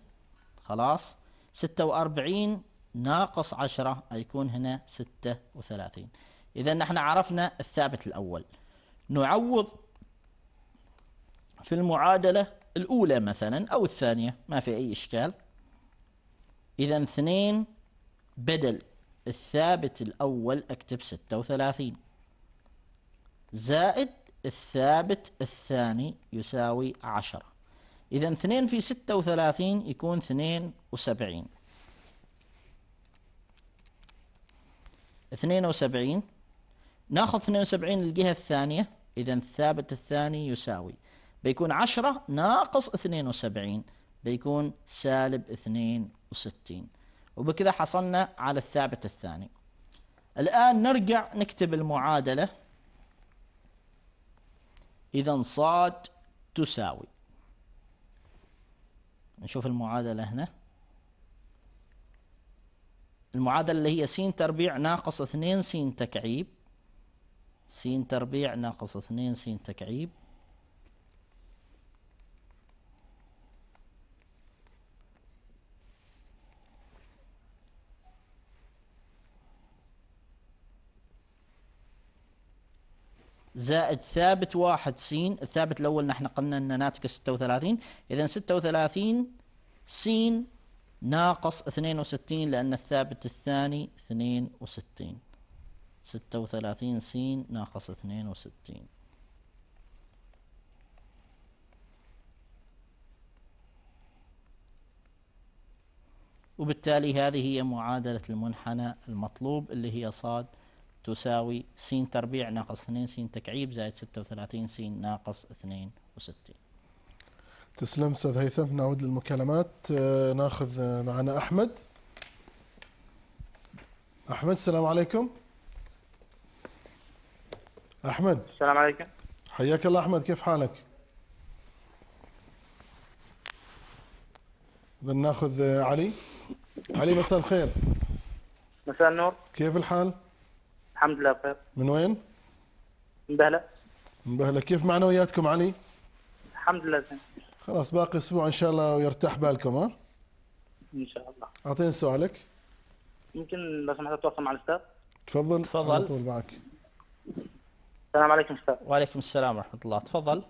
خلاص ستة وأربعين ناقص عشرة يكون هنا ستة وثلاثين إذا نحن عرفنا الثابت الأول نعوض في المعادلة الأولى مثلا أو الثانية ما في أي إشكال إذا اثنين بدل الثابت الأول أكتب ستة وثلاثين زائد الثابت الثاني يساوي عشرة إذا اثنين في ستة وثلاثين يكون اثنين وسبعين اثنين وسبعين ناخذ اثنين وسبعين للجهة الثانية إذا الثابت الثاني يساوي بيكون 10 ناقص 72 بيكون سالب 62 وبكذا حصلنا على الثابت الثاني الآن نرجع نكتب المعادلة إذا صاد تساوي نشوف المعادلة هنا المعادلة اللي هي س تربيع ناقص 2 س تكعيب س تربيع ناقص 2 س تكعيب زائد ثابت واحد س الثابت الأول نحن قلنا أن ناتج 36 إذا 36 س ناقص 62 لأن الثابت الثاني 62 36 س ناقص 62 وبالتالي هذه هي معادلة المنحنى المطلوب اللي هي صاد تساوي س تربيع ناقص 2 س تكعيب زائد 36 س ناقص 62 تسلم استاذ هيثم نعود للمكالمات آه، ناخذ آه، معنا احمد احمد السلام عليكم احمد السلام عليكم حياك الله احمد كيف حالك ناخذ آه، علي علي مساء الخير مساء النور كيف الحال الحمد لله بخير من وين؟ من بهلة من بهلة كيف معنوياتكم علي؟ الحمد لله زين خلاص باقي اسبوع ان شاء الله ويرتاح بالكم ها؟ ان شاء الله اعطيني سؤالك يمكن لو سمحت اتواصل مع الاستاذ تفضل تفضل على طول معك السلام عليكم استاذ وعليكم السلام ورحمه الله تفضل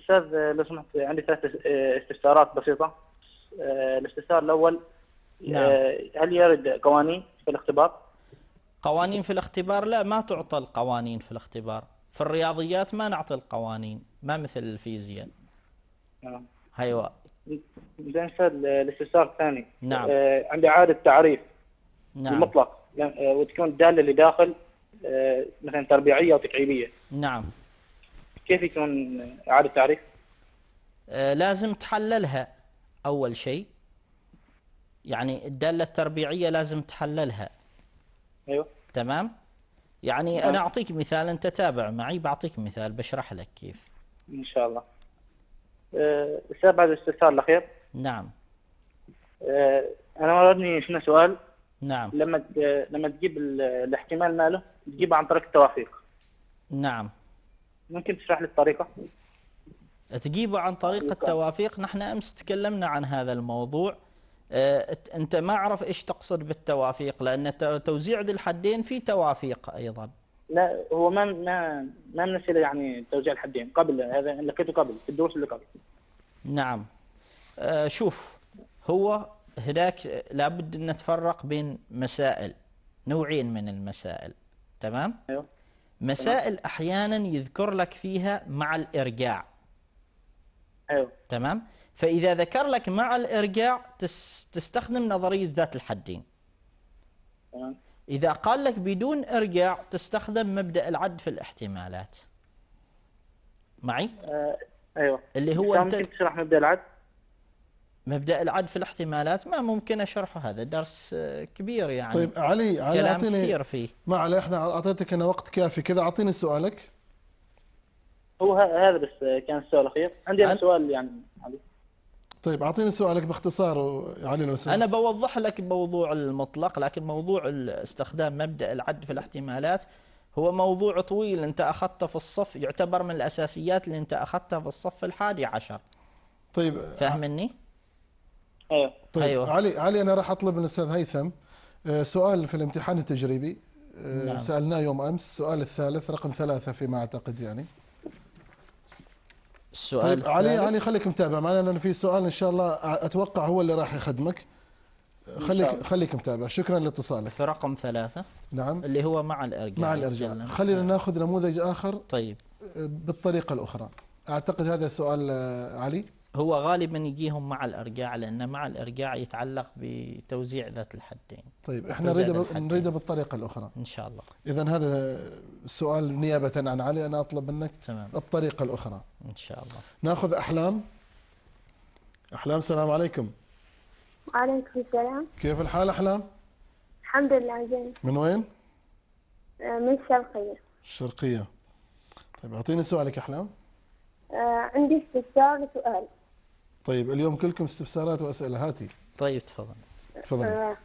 استاذ لو سمحت عندي ثلاث آه، استفسارات بسيطه آه، الاستفسار الاول نعم. آه، هل يرد قوانين في الاختبار؟ قوانين في الاختبار لا ما تعطى القوانين في الاختبار في الرياضيات ما نعطي القوانين ما مثل الفيزياء آه. ايوه زين الاستفسار الثاني نعم آه عند اعاده تعريف نعم المطلق يعني، آه وتكون الداله اللي داخل آه مثلا تربيعيه او تكعيبيه نعم كيف يكون اعاده تعريف؟ آه لازم تحللها اول شيء يعني الداله التربيعيه لازم تحللها ايوه تمام يعني نعم. انا اعطيك مثال انت تابع معي بعطيك مثال بشرح لك كيف ان شاء الله أه، استاذ بعد الاستفسار الاخير نعم أه انا وردني شنو سؤال نعم لما لما تجيب الاحتمال ماله تجيبه عن طريق التوافيق نعم ممكن تشرح لي الطريقه تجيبه عن طريق التوافيق نحن امس تكلمنا عن هذا الموضوع آه، انت ما اعرف ايش تقصد بالتوافيق لان توزيع ذي الحدين في توافيق ايضا لا هو ما ما ما منسل يعني توزيع الحدين قبل هذا لقيته قبل في الدروس اللي قبل نعم آه، شوف هو هناك لابد ان نتفرق بين مسائل نوعين من المسائل تمام ايوه مسائل احيانا يذكر لك فيها مع الارجاع ايوه تمام فإذا ذكر لك مع الإرجاع تستخدم نظرية ذات الحدين إذا قال لك بدون إرجاع تستخدم مبدأ العد في الاحتمالات معي؟ آه، أيوة اللي هو أنت ممكن تشرح مبدأ العد؟ مبدأ العد في الاحتمالات ما ممكن أشرحه هذا درس آه، كبير يعني طيب علي علي كلام أعطيني كثير فيه ما علي احنا أعطيتك أنا وقت كافي كذا أعطيني سؤالك هو هذا بس آه، كان السؤال الأخير عندي أنا سؤال يعني علي طيب اعطيني سؤالك باختصار علي لو سمحت. انا بوضح لك موضوع المطلق لكن موضوع استخدام مبدا العد في الاحتمالات هو موضوع طويل انت اخذته في الصف يعتبر من الاساسيات اللي انت اخذتها في الصف الحادي عشر طيب فاهمني؟ ايوه طيب أيوة. علي علي انا راح اطلب من الاستاذ هيثم آه، سؤال في الامتحان التجريبي آه، نعم. سالناه يوم امس السؤال الثالث رقم ثلاثة فيما اعتقد يعني السؤال طيب علي علي خليك متابع معنا لان في سؤال ان شاء الله اتوقع هو اللي راح يخدمك خليك نعم. خليك متابع شكرا لاتصالك في رقم ثلاثة نعم اللي هو مع الارجاء مع الارجاء نعم. خلينا ناخذ نموذج اخر طيب بالطريقه الاخرى اعتقد هذا سؤال آه، علي هو غالبا يجيهم مع الارجاع لان مع الارجاع يتعلق بتوزيع ذات الحدين. طيب احنا نريده نريده بالطريقه الاخرى. ان شاء الله. اذا هذا السؤال نيابه عن علي انا اطلب منك تمام. الطريقه الاخرى. ان شاء الله. ناخذ احلام. احلام السلام عليكم. وعليكم السلام. كيف الحال احلام؟ الحمد لله زين. من وين؟ آه، من الشرقيه. الشرقيه. طيب اعطيني سؤالك احلام. آه، عندي استفسار وسؤال طيب اليوم كلكم استفسارات واسئله هاتي طيب تفضل تفضل آه,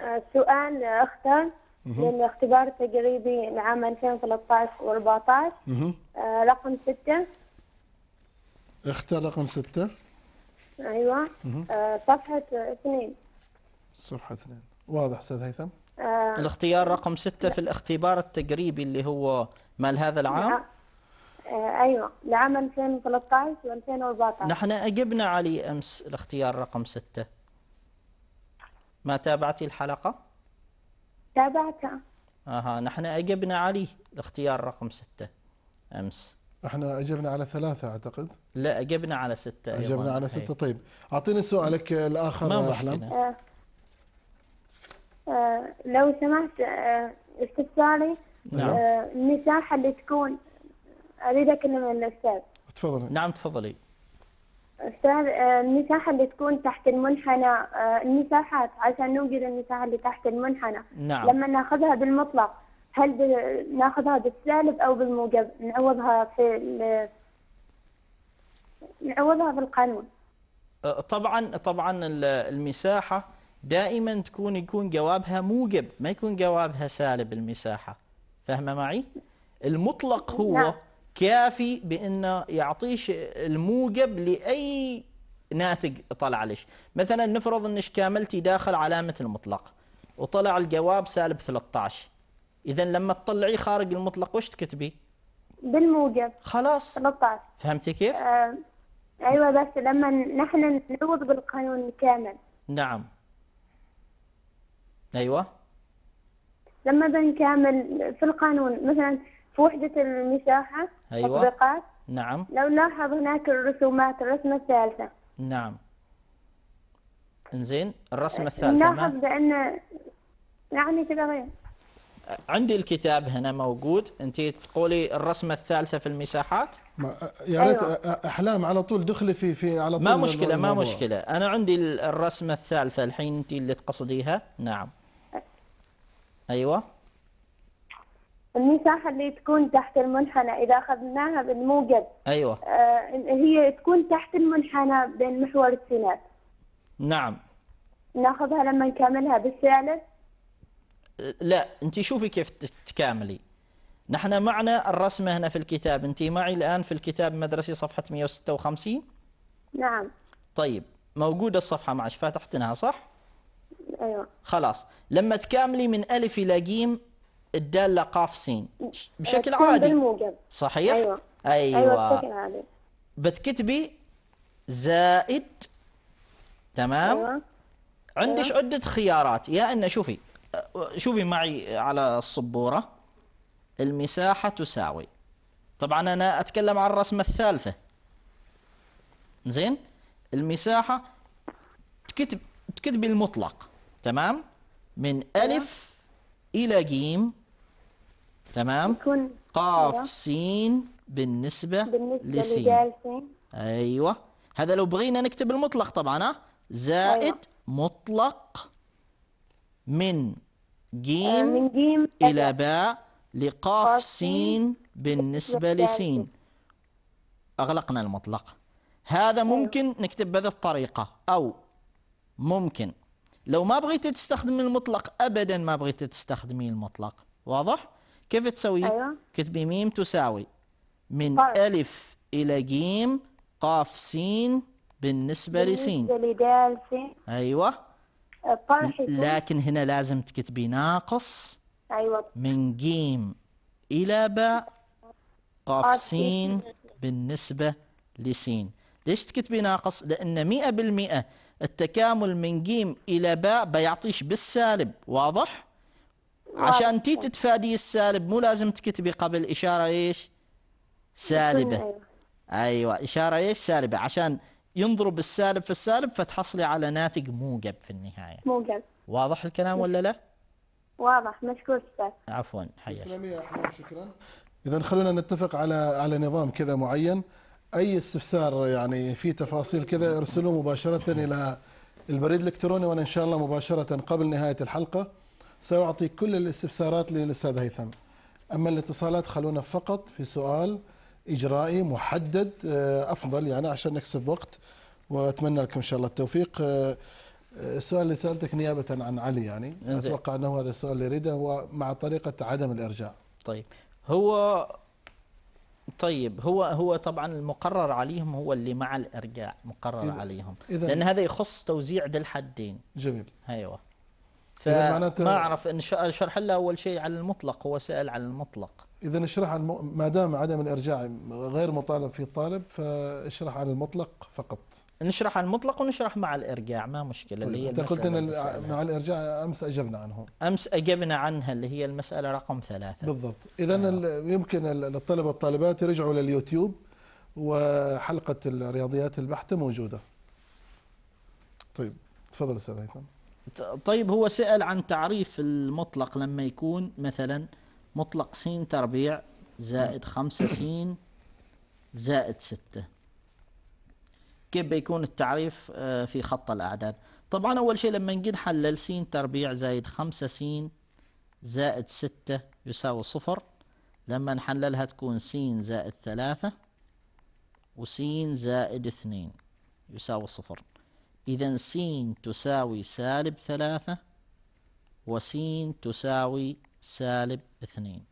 آه، سؤال اختار من اختبار تجريبي لعام 2013 و14 آه، رقم ستة اختار رقم ستة ايوه آه، صفحه اثنين صفحه اثنين واضح استاذ هيثم الاختيار رقم ستة في الاختبار التجريبي اللي هو مال هذا العام آه، ايوه لعام 2013 و2014 نحن اجبنا عليه امس الاختيار رقم 6 ما تابعتي الحلقه؟ تابعتها اها نحن اجبنا عليه الاختيار رقم 6 امس احنا اجبنا على ثلاثة اعتقد لا اجبنا على ستة اجبنا على ستة إيه. طيب اعطيني سؤالك الاخر ما احلام أه أه لو سمحت أه استفساري نعم. المساحة اللي تكون اريد اكلم الاستاذ تفضلي نعم تفضلي استاذ آه، المساحه اللي تكون تحت المنحنى آه، المساحات عشان نوجد المساحه اللي تحت المنحنى نعم لما ناخذها بالمطلق هل ناخذها بالسالب او بالموجب نعوضها في نعوضها في القانون أه، طبعا طبعا المساحه دائما تكون يكون جوابها موجب ما يكون جوابها سالب المساحه فاهمه معي المطلق هو نعم. كافي بانه يعطيش الموجب لاي ناتج طلع ليش مثلا نفرض انش كاملتي داخل علامه المطلق وطلع الجواب سالب 13 اذا لما تطلعيه خارج المطلق وش تكتبي بالموجب خلاص 13 فهمتي كيف آه ايوه بس لما نحن نعوض بالقانون الكامل نعم ايوه لما بنكامل في القانون مثلا في وحدة المساحة أيوة تطبيقات نعم لو نلاحظ هناك الرسومات الرسمة الثالثة نعم انزين الرسمة أه، الثالثة نلاحظ ما... بأن نعم، يعني كذا غير عندي الكتاب هنا موجود انت تقولي الرسمه الثالثه في المساحات أه، يا ريت أيوة. أه، احلام على طول دخلي في في على طول ما مشكله ما مشكله انا عندي الرسمه الثالثه الحين انت اللي تقصديها نعم ايوه المساحة اللي تكون تحت المنحنى إذا أخذناها بالموجب أيوة آه هي تكون تحت المنحنى بين محور السناب نعم ناخذها لما نكملها بالثالث لا أنت شوفي كيف تكاملي نحن معنا الرسمة هنا في الكتاب أنت معي الآن في الكتاب المدرسي صفحة 156 نعم طيب موجودة الصفحة معش فتحتناها صح؟ أيوة خلاص لما تكاملي من ألف إلى جيم الداله قاف سين بشكل عادي بالموجب صحيح ايوه ايوه, أيوة بشكل عادي بتكتبي زائد تمام أيوة. عندش أيوة. عده خيارات يا ان شوفي شوفي معي على السبوره المساحه تساوي طبعا انا اتكلم عن الرسمه الثالثه زين المساحه تكتب تكتبي المطلق تمام من أيوة. ألف إلى جيم تمام يكون قاف أيوة. سين بالنسبة, بالنسبة لسين أيوة هذا لو بغينا نكتب المطلق طبعا ها زائد أيوة. مطلق من جيم, آه، من جيم إلى باء لقاف سين بالنسبة لسين أغلقنا المطلق هذا أيوة. ممكن نكتب بهذه الطريقة أو ممكن لو ما بغيتي تستخدمي المطلق أبدا ما بغيتي تستخدمي المطلق واضح؟ كيف تسوي أيوة. كتبي ميم تساوي من طيب. ألف إلى جيم قاف سين بالنسبة, لسين أيوة أه، طيب. لكن هنا لازم تكتبي ناقص أيوة من جيم إلى باء قاف سين بالنسبة لسين ليش تكتبي ناقص؟ لأن مئة بالمئة التكامل من جيم إلى باء بيعطيش بالسالب واضح؟ عشان تي تتفادي السالب مو لازم تكتبي قبل إشارة إيش سالبة إيه. أيوة إشارة إيش سالبة عشان ينضرب السالب في السالب فتحصلي على ناتج موجب في النهاية موجب واضح الكلام ولا لا؟ واضح مشكور استاذ عفوا حياك تسلمي يا احمد شكرا اذا خلونا نتفق على على نظام كذا معين اي استفسار يعني في تفاصيل كذا ارسلوه مباشره الى البريد الالكتروني وانا ان شاء الله مباشره قبل نهايه الحلقه سأعطي كل الاستفسارات للأستاذ هيثم أما الاتصالات خلونا فقط في سؤال إجرائي محدد آه، أفضل يعني عشان نكسب وقت وأتمنى لكم إن شاء الله التوفيق السؤال آه، آه، اللي سألتك نيابة عن علي يعني انزل. أتوقع أنه هذا السؤال اللي يريده هو مع طريقة عدم الإرجاع طيب هو طيب هو هو طبعا المقرر عليهم هو اللي مع الارجاع مقرر إذا عليهم إذا لان هذا يخص توزيع ذي الحدين جميل ايوه فما اعرف ان شرح الله اول شيء على المطلق هو سال على المطلق اذا اشرح عن ما دام عدم الارجاع غير مطالب في الطالب فاشرح عن المطلق فقط نشرح عن المطلق ونشرح مع الارجاع ما مشكله طيب. اللي هي انت قلت ان مع الارجاع امس اجبنا عنه امس اجبنا عنها اللي هي المساله رقم ثلاثة بالضبط اذا آه. يمكن الطلبه والطالبات يرجعوا لليوتيوب وحلقه الرياضيات البحته موجوده طيب تفضل استاذ هيثم طيب هو سأل عن تعريف المطلق لما يكون مثلا مطلق سين تربيع زائد خمسة سين زائد ستة كيف بيكون التعريف آه، في خط الأعداد طبعا أول شيء لما نجي نحلل سين تربيع زائد خمسة سين زائد ستة يساوي صفر لما نحللها تكون سين زائد ثلاثة وسين زائد اثنين يساوي صفر إذا س تساوي سالب ثلاثة وس تساوي سالب اثنين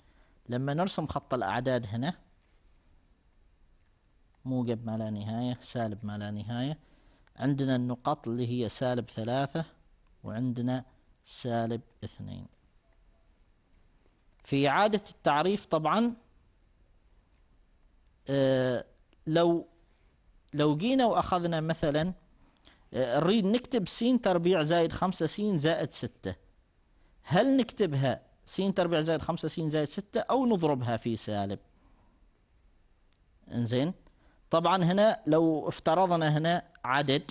لما نرسم خط الأعداد هنا موجب ما لا نهاية سالب ما لا نهاية عندنا النقط اللي هي سالب ثلاثة وعندنا سالب اثنين في إعادة التعريف طبعا آه لو لو جينا وأخذنا مثلا نريد نكتب س تربيع زائد 5 س زائد 6 هل نكتبها س تربيع زائد 5 س زائد 6 أو نضربها في سالب انزين طبعا هنا لو افترضنا هنا عدد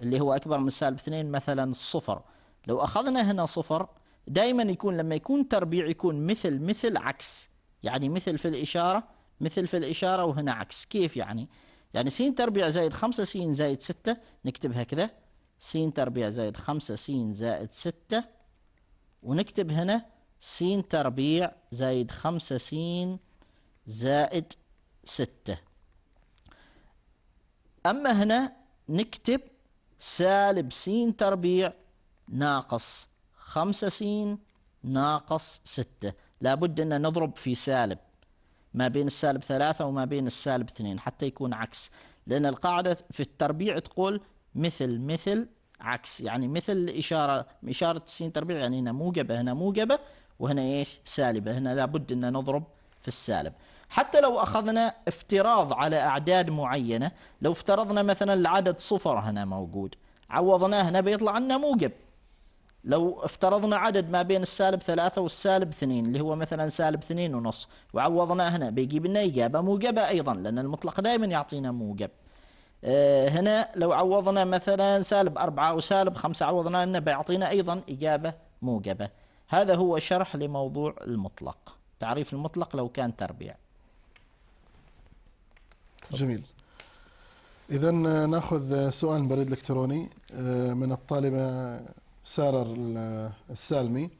اللي هو أكبر من سالب 2 مثلا صفر لو أخذنا هنا صفر دائما يكون لما يكون تربيع يكون مثل مثل عكس يعني مثل في الإشارة مثل في الإشارة وهنا عكس كيف يعني؟ يعني س تربيع زائد خمسة س زائد ستة نكتبها كده س تربيع زائد خمسة س زائد ستة ونكتب هنا س تربيع زائد خمسة س زائد ستة أما هنا نكتب سالب س تربيع ناقص خمسة س ناقص ستة لابد أن نضرب في سالب ما بين السالب ثلاثة وما بين السالب اثنين حتى يكون عكس لأن القاعدة في التربيع تقول مثل مثل عكس يعني مثل الإشارة إشارة السين تربيع يعني هنا موجبة هنا موجبة وهنا إيش سالبة هنا لابد أن نضرب في السالب حتى لو أخذنا افتراض على أعداد معينة لو افترضنا مثلا العدد صفر هنا موجود عوضناه هنا بيطلع لنا موجب لو افترضنا عدد ما بين السالب ثلاثة والسالب اثنين اللي هو مثلا سالب اثنين ونص وعوضنا هنا بيجيب لنا إجابة موجبة أيضا لأن المطلق دائما يعطينا موجب آه، هنا لو عوضنا مثلا سالب أربعة وسالب خمسة عوضنا لنا بيعطينا أيضا إجابة موجبة هذا هو شرح لموضوع المطلق تعريف المطلق لو كان تربيع جميل إذا آه، ناخذ آه، سؤال بريد إلكتروني من الطالبة سارة السالمي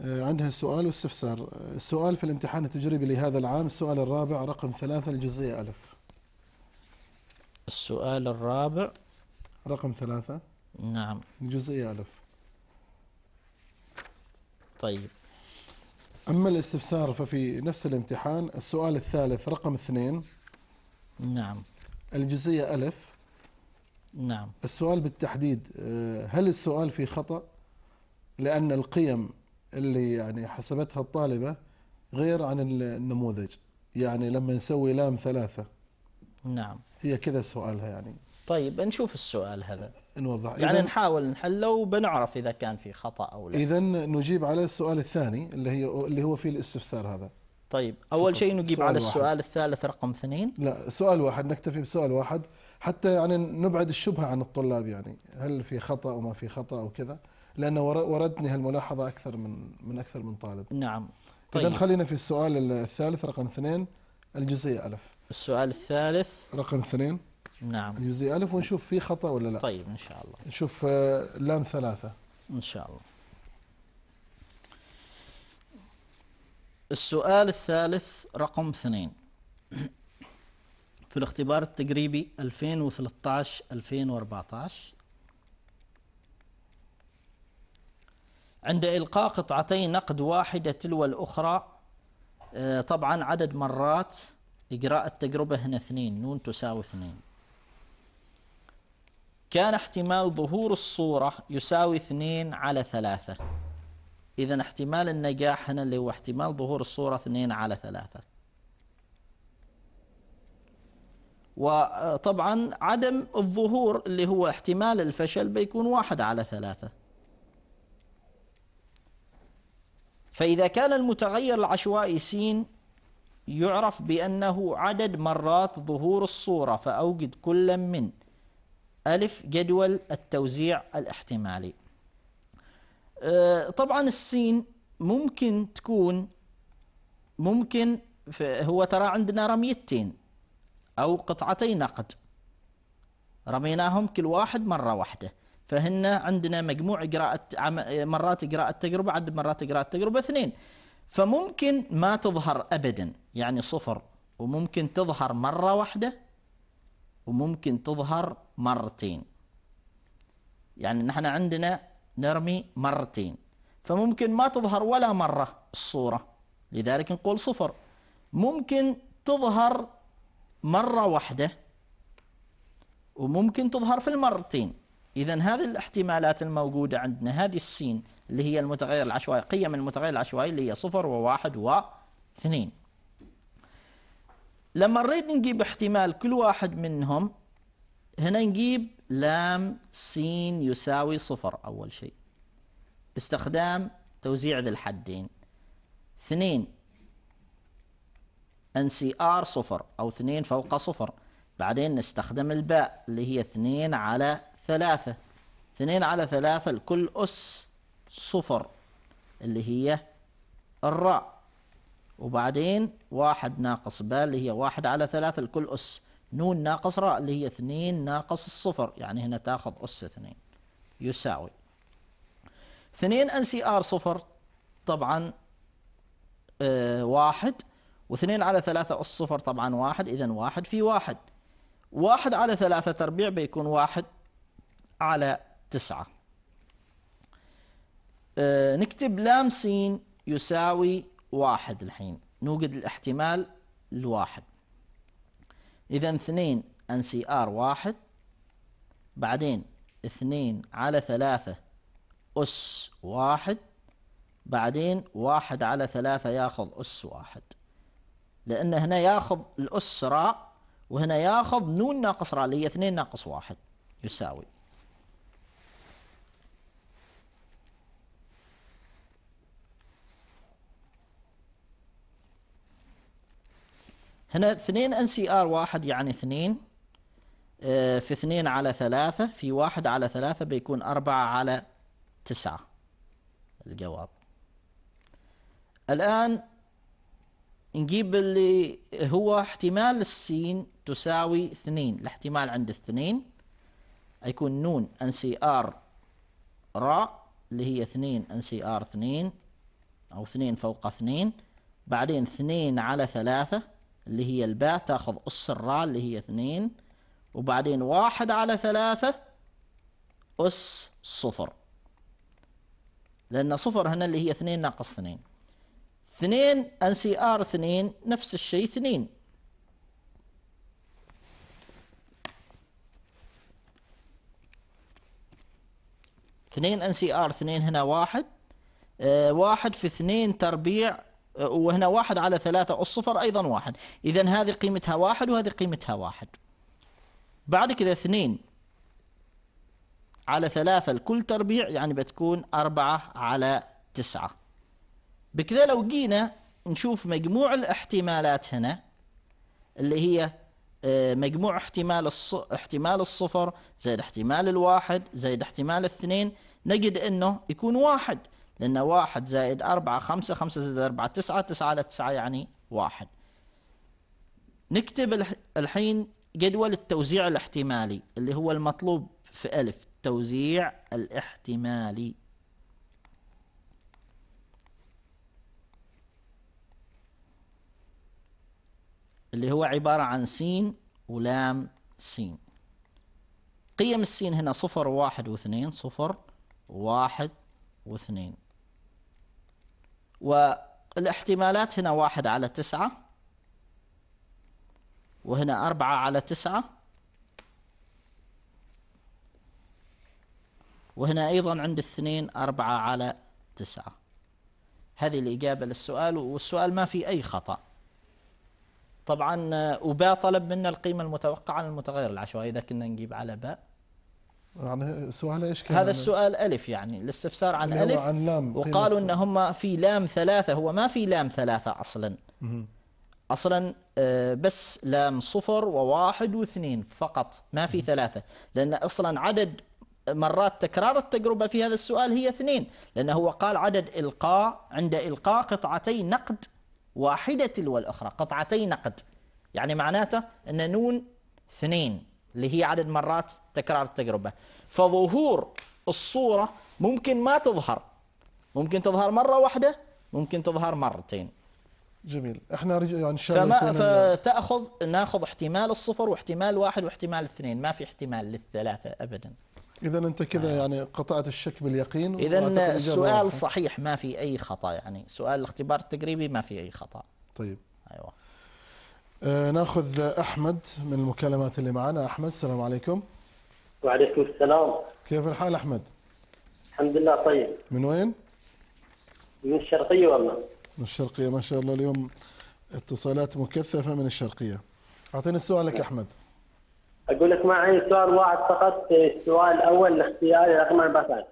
آه، عندها سؤال واستفسار السؤال في الامتحان التجريبي لهذا العام السؤال الرابع رقم ثلاثة الجزئية ألف السؤال الرابع رقم ثلاثة نعم الجزئية ألف طيب أما الاستفسار ففي نفس الامتحان السؤال الثالث رقم اثنين نعم الجزئية ألف نعم السؤال بالتحديد آه، هل السؤال في خطأ لأن القيم اللي يعني حسبتها الطالبة غير عن النموذج يعني لما نسوي لام ثلاثة نعم هي كذا سؤالها يعني طيب نشوف السؤال هذا نوضح يعني نحاول نحله وبنعرف إذا كان في خطأ أو لا إذا نجيب على السؤال الثاني اللي هي اللي هو في الاستفسار هذا طيب أول شيء نجيب على السؤال واحد. الثالث رقم اثنين لا سؤال واحد نكتفي بسؤال واحد حتى يعني نبعد الشبهه عن الطلاب يعني هل في خطا وما في خطا وكذا لان وردتني هالملاحظه اكثر من من اكثر من طالب نعم طيب. اذا خلينا في السؤال الثالث رقم اثنين الجزئيه الف السؤال الثالث رقم اثنين نعم الجزئيه الف ونشوف في خطا ولا لا طيب ان شاء الله نشوف آه، لام ثلاثه ان شاء الله السؤال الثالث رقم اثنين في الاختبار التجريبي 2013 2014 عند إلقاء قطعتي نقد واحدة تلو الأخرى آه، طبعا عدد مرات إجراء التجربة هنا اثنين نون تساوي اثنين كان احتمال ظهور الصورة يساوي اثنين على ثلاثة إذا احتمال النجاح هنا اللي هو احتمال ظهور الصورة اثنين على ثلاثة وطبعا عدم الظهور اللي هو احتمال الفشل بيكون واحد على ثلاثة فإذا كان المتغير العشوائي سين يعرف بأنه عدد مرات ظهور الصورة فأوجد كلا من ألف جدول التوزيع الاحتمالي أه، طبعا السين ممكن تكون ممكن هو ترى عندنا رميتين أو قطعتي نقد رميناهم كل واحد مرة واحدة فهن عندنا مجموع قراءة مرات قراءة تجربة عدد مرات قراءة تجربة اثنين فممكن ما تظهر أبدا يعني صفر وممكن تظهر مرة واحدة وممكن تظهر مرتين يعني نحن عندنا نرمي مرتين فممكن ما تظهر ولا مرة الصورة لذلك نقول صفر ممكن تظهر مرة واحدة وممكن تظهر في المرتين إذا هذه الاحتمالات الموجودة عندنا هذه السين اللي هي المتغير العشوائي قيم المتغير العشوائي اللي هي صفر وواحد واثنين لما نريد نجيب احتمال كل واحد منهم هنا نجيب لام س يساوي صفر أول شيء باستخدام توزيع ذي الحدين اثنين ان سي ار صفر او اثنين فوق صفر بعدين نستخدم الباء اللي هي اثنين على ثلاثة اثنين على ثلاثة لكل أس صفر اللي هي الراء وبعدين واحد ناقص باء اللي هي واحد على ثلاثة لكل أس نون ناقص راء اللي هي اثنين ناقص الصفر يعني هنا تاخذ أس اثنين يساوي اثنين ان سي ار صفر طبعا اه واحد واثنين على ثلاثة صفر طبعا واحد إذا واحد في واحد واحد على ثلاثة تربيع بيكون واحد على تسعة أه نكتب لام سين يساوي واحد الحين نوجد الاحتمال الواحد إذا اثنين ان سي ار واحد بعدين اثنين على ثلاثة أس واحد بعدين واحد على ثلاثة ياخذ أس واحد لأن هنا ياخذ الأسرة وهنا ياخذ نون ناقص را اللي هي اثنين ناقص واحد يساوي هنا اثنين ان سي ار واحد يعني اثنين آه، في اثنين على ثلاثة في واحد على ثلاثة بيكون أربعة على تسعة الجواب الآن نجيب اللي هو احتمال السين تساوي اثنين الاحتمال عند اثنين يكون نون ان سي ار را اللي هي اثنين ان سي ار اثنين او اثنين فوق اثنين بعدين اثنين على ثلاثة اللي هي الباء تاخذ اس الراء اللي هي اثنين وبعدين واحد على ثلاثة اس صفر لأن صفر هنا اللي هي اثنين ناقص اثنين 2 ان سي ار 2 نفس الشيء 2 2 ان سي ار 2 هنا واحد 1 آه، واحد في 2 تربيع آه، وهنا واحد على ثلاثة الصفر ايضا واحد اذا هذه قيمتها واحد وهذه قيمتها واحد بعد كذا 2 على ثلاثة الكل تربيع يعني بتكون أربعة على تسعة بكذا لو جينا نشوف مجموع الاحتمالات هنا اللي هي آه، مجموع احتمال الص... احتمال الصفر زائد احتمال الواحد زائد احتمال الاثنين نجد انه يكون واحد لأن واحد زائد أربعة خمسة خمسة زائد أربعة تسعة تسعة على تسعة يعني واحد نكتب الحين جدول التوزيع الاحتمالي اللي هو المطلوب في ألف توزيع الاحتمالي اللي هو عبارة عن سين ولام سين قيم السين هنا صفر واحد واثنين صفر واحد واثنين والاحتمالات هنا واحد على تسعة وهنا أربعة على تسعة وهنا أيضا عند الاثنين أربعة على تسعة هذه الإجابة للسؤال والسؤال ما في أي خطأ طبعا آه، وباء طلب منا القيمه المتوقعه للمتغير العشوائي اذا كنا نجيب على باء يعني السؤال ايش كان؟ هذا السؤال الف يعني الاستفسار عن الف عن لام وقالوا ان هم في لام ثلاثه هو ما في لام ثلاثه اصلا اصلا آه، بس لام صفر وواحد واثنين فقط ما في ثلاثه لان اصلا عدد مرات تكرار التجربه في هذا السؤال هي اثنين لانه هو قال عدد القاء عند القاء قطعتي نقد واحدة تلو الأخرى قطعتي نقد يعني معناته أن نون اثنين اللي هي عدد مرات تكرار التجربة فظهور الصورة ممكن ما تظهر ممكن تظهر مرة واحدة ممكن تظهر مرتين جميل احنا يعني فما فتاخذ ناخذ احتمال الصفر واحتمال واحد واحتمال اثنين ما في احتمال للثلاثه ابدا إذا أنت كذا آه. يعني قطعت الشك باليقين إذا السؤال صحيح ما في أي خطأ يعني سؤال الاختبار التقريبي ما في أي خطأ طيب أيوة آه ناخذ أحمد من المكالمات اللي معنا أحمد السلام عليكم وعليكم السلام كيف الحال أحمد؟ الحمد لله طيب من وين؟ من الشرقية والله من الشرقية ما شاء الله اليوم اتصالات مكثفة من الشرقية أعطيني السؤال لك نعم. أحمد اقول لك معي سؤال واحد فقط في السؤال الاول الاختياري رقم 14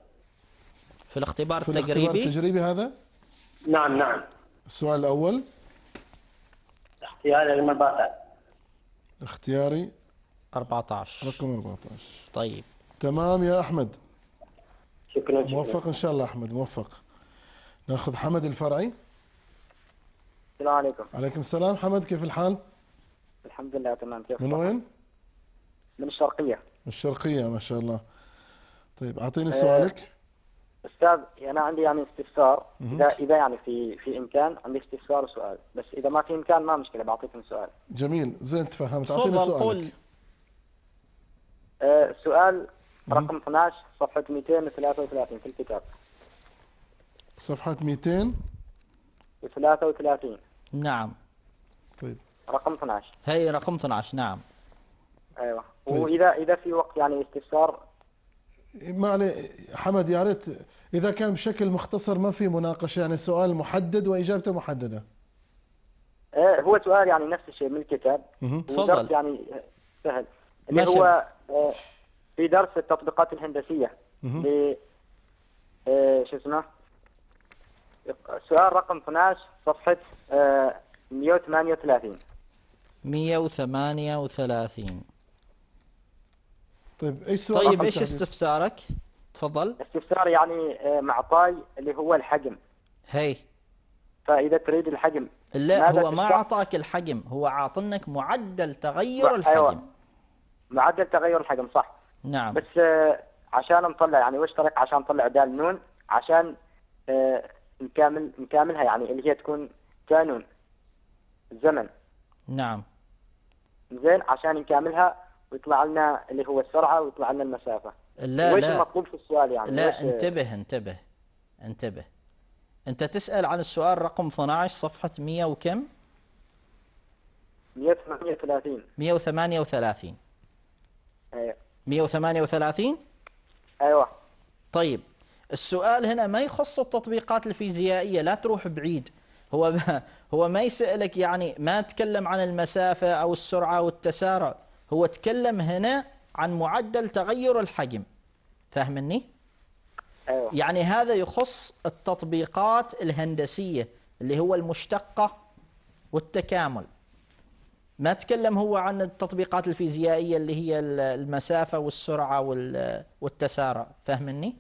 في الاختبار في التجريبي الاختبار التجريبي هذا؟ نعم نعم السؤال الاول اختياري رقم 14 اختياري 14 رقم 14 طيب تمام يا احمد شكرا شكرا موفق ان شاء الله احمد موفق ناخذ حمد الفرعي السلام عليكم عليكم السلام حمد كيف الحال؟ الحمد لله تمام كيف من وين؟ من الشرقية الشرقية ما شاء الله طيب أعطيني آه، سؤالك أستاذ أنا عندي يعني استفسار إذا إذا يعني في في إمكان عندي استفسار وسؤال بس إذا ما في إمكان ما مشكلة بعطيكم سؤال جميل زين تفهمت أعطيني سؤالك قول. آه، سؤال رقم 12 صفحة 233 في الكتاب صفحة 233 نعم طيب رقم 12 هي رقم 12 نعم ايوه طيب. واذا اذا في وقت يعني استفسار ما حمد يا ريت اذا كان بشكل مختصر ما في مناقشه يعني سؤال محدد واجابته محدده آه، هو سؤال يعني نفس الشيء من الكتاب تفضل يعني آه، سهل اللي هو آه، في درس التطبيقات الهندسيه ل شو اسمه سؤال رقم 12 صفحه 138 138 طيب اي سؤال طيب ايش استفسارك؟ تفضل استفسار يعني آه، معطاي اللي هو الحجم هي فاذا تريد الحجم لا هو ما اعطاك الحجم هو عاطنك معدل تغير الحجم أيوة. معدل تغير الحجم صح نعم بس آه، عشان نطلع يعني وش طريقه عشان نطلع دال نون عشان آه، نكامل نكاملها يعني اللي هي تكون كانون زمن نعم زين عشان نكاملها ويطلع لنا اللي هو السرعه ويطلع لنا المسافه لا لا المطلوب في السؤال يعني لا انتبه انتبه انتبه انت تسال عن السؤال رقم 12 صفحه 100 وكم 138 138 ايوه 138 ايوه طيب السؤال هنا ما يخص التطبيقات الفيزيائيه لا تروح بعيد هو هو ما يسالك يعني ما تكلم عن المسافه او السرعه والتسارع هو تكلم هنا عن معدل تغير الحجم فاهمني؟ أيوة. يعني هذا يخص التطبيقات الهندسية اللي هو المشتقة والتكامل ما تكلم هو عن التطبيقات الفيزيائية اللي هي المسافة والسرعة والتسارع فاهمني؟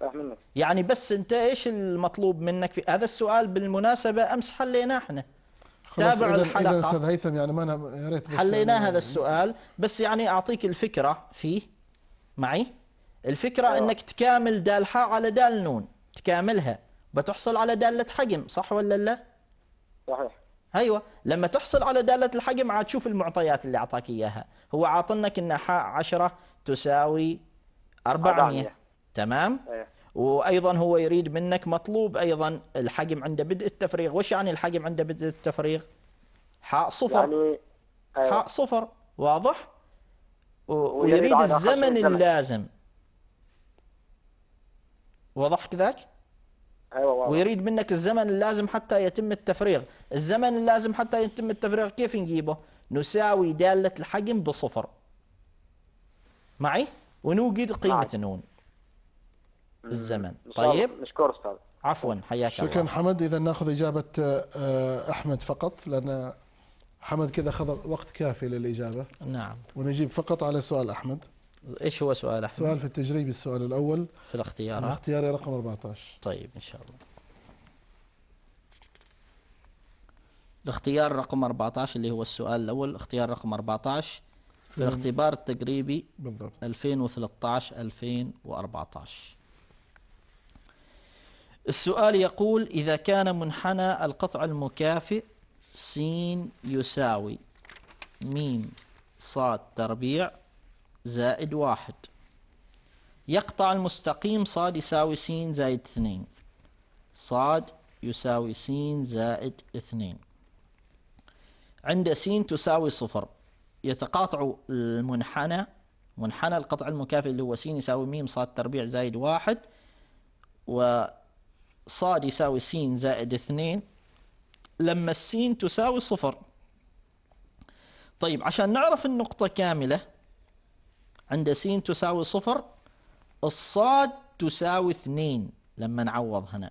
فاهمني يعني بس انت ايش المطلوب منك في هذا السؤال بالمناسبة امس حليناه احنا تابع الحلقه استاذ هيثم يعني ما انا يا ريت بس حلينا يعني هذا السؤال بس يعني اعطيك الفكره فيه معي الفكره أوه. انك تكامل دال حاء على دال نون تكاملها بتحصل على داله حجم صح ولا لا صحيح ايوه لما تحصل على داله الحجم عاد تشوف المعطيات اللي اعطاك اياها هو عاطنك ان حاء 10 تساوي 400 تمام أيه. وايضا هو يريد منك مطلوب ايضا الحجم عند بدء التفريغ وش يعني الحجم عند بدء التفريغ حاء صفر يعني أيوه. حاء صفر واضح ويريد الزمن اللازم وضح كذاك أيوة ويريد منك الزمن اللازم حتى يتم التفريغ الزمن اللازم حتى يتم التفريغ كيف نجيبه نساوي دالة الحجم بصفر معي ونوجد قيمة النون الزمن طيب مشكور استاذ عفوا حياك الله شكرا حمد اذا ناخذ اجابه آه، احمد فقط لان حمد كذا اخذ وقت كافي للاجابه نعم ونجيب فقط على سؤال احمد ايش هو سؤال احمد؟ سؤال في التجريب السؤال الاول في الاختيارات الاختياري رقم 14 طيب ان شاء الله الاختيار رقم 14 اللي هو السؤال الاول اختيار رقم 14 في الاختبار التجريبي بالضبط 2013 2014 السؤال يقول إذا كان منحنى القطع المكافئ س يساوي م ص تربيع زائد واحد يقطع المستقيم صاد يساوي س زائد اثنين صاد يساوي س زائد اثنين عند س تساوي صفر يتقاطع المنحنى منحنى القطع المكافئ اللي هو س يساوي م صاد تربيع زائد واحد و صاد يساوي س زائد اثنين لما السين تساوي صفر طيب عشان نعرف النقطة كاملة عند س تساوي صفر الصاد تساوي اثنين لما نعوض هنا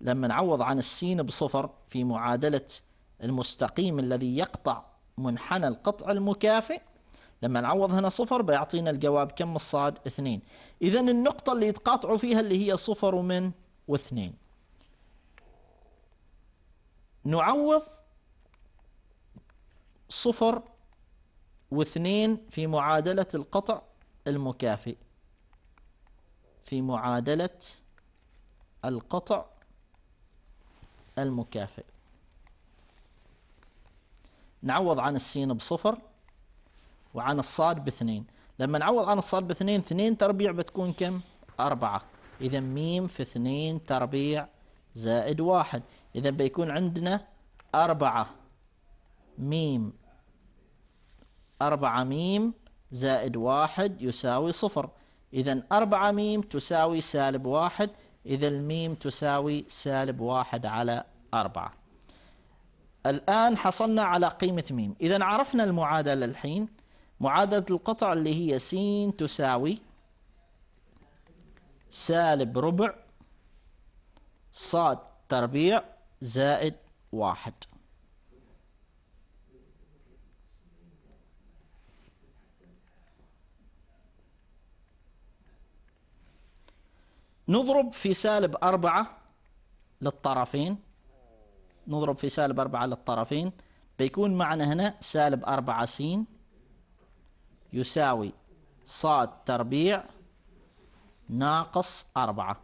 لما نعوض عن السين بصفر في معادلة المستقيم الذي يقطع منحنى القطع المكافئ لما نعوض هنا صفر بيعطينا الجواب كم الصاد اثنين إذا النقطة اللي يتقاطعوا فيها اللي هي صفر ومن واثنين نعوض صفر واثنين في معادلة القطع المكافئ في معادلة القطع المكافئ نعوض عن السين بصفر وعن الصاد باثنين لما نعوض عن الصاد باثنين اثنين تربيع بتكون كم؟ أربعة إذا ميم في اثنين تربيع زائد واحد إذا بيكون عندنا أربعة ميم أربعة ميم زائد واحد يساوي صفر إذا أربعة ميم تساوي سالب واحد إذا الميم تساوي سالب واحد على أربعة الآن حصلنا على قيمة ميم إذا عرفنا المعادلة الحين معادلة القطع اللي هي س تساوي سالب ربع صاد تربيع زائد واحد نضرب في سالب أربعة للطرفين نضرب في سالب أربعة للطرفين بيكون معنا هنا سالب أربعة س يساوي صاد تربيع ناقص أربعة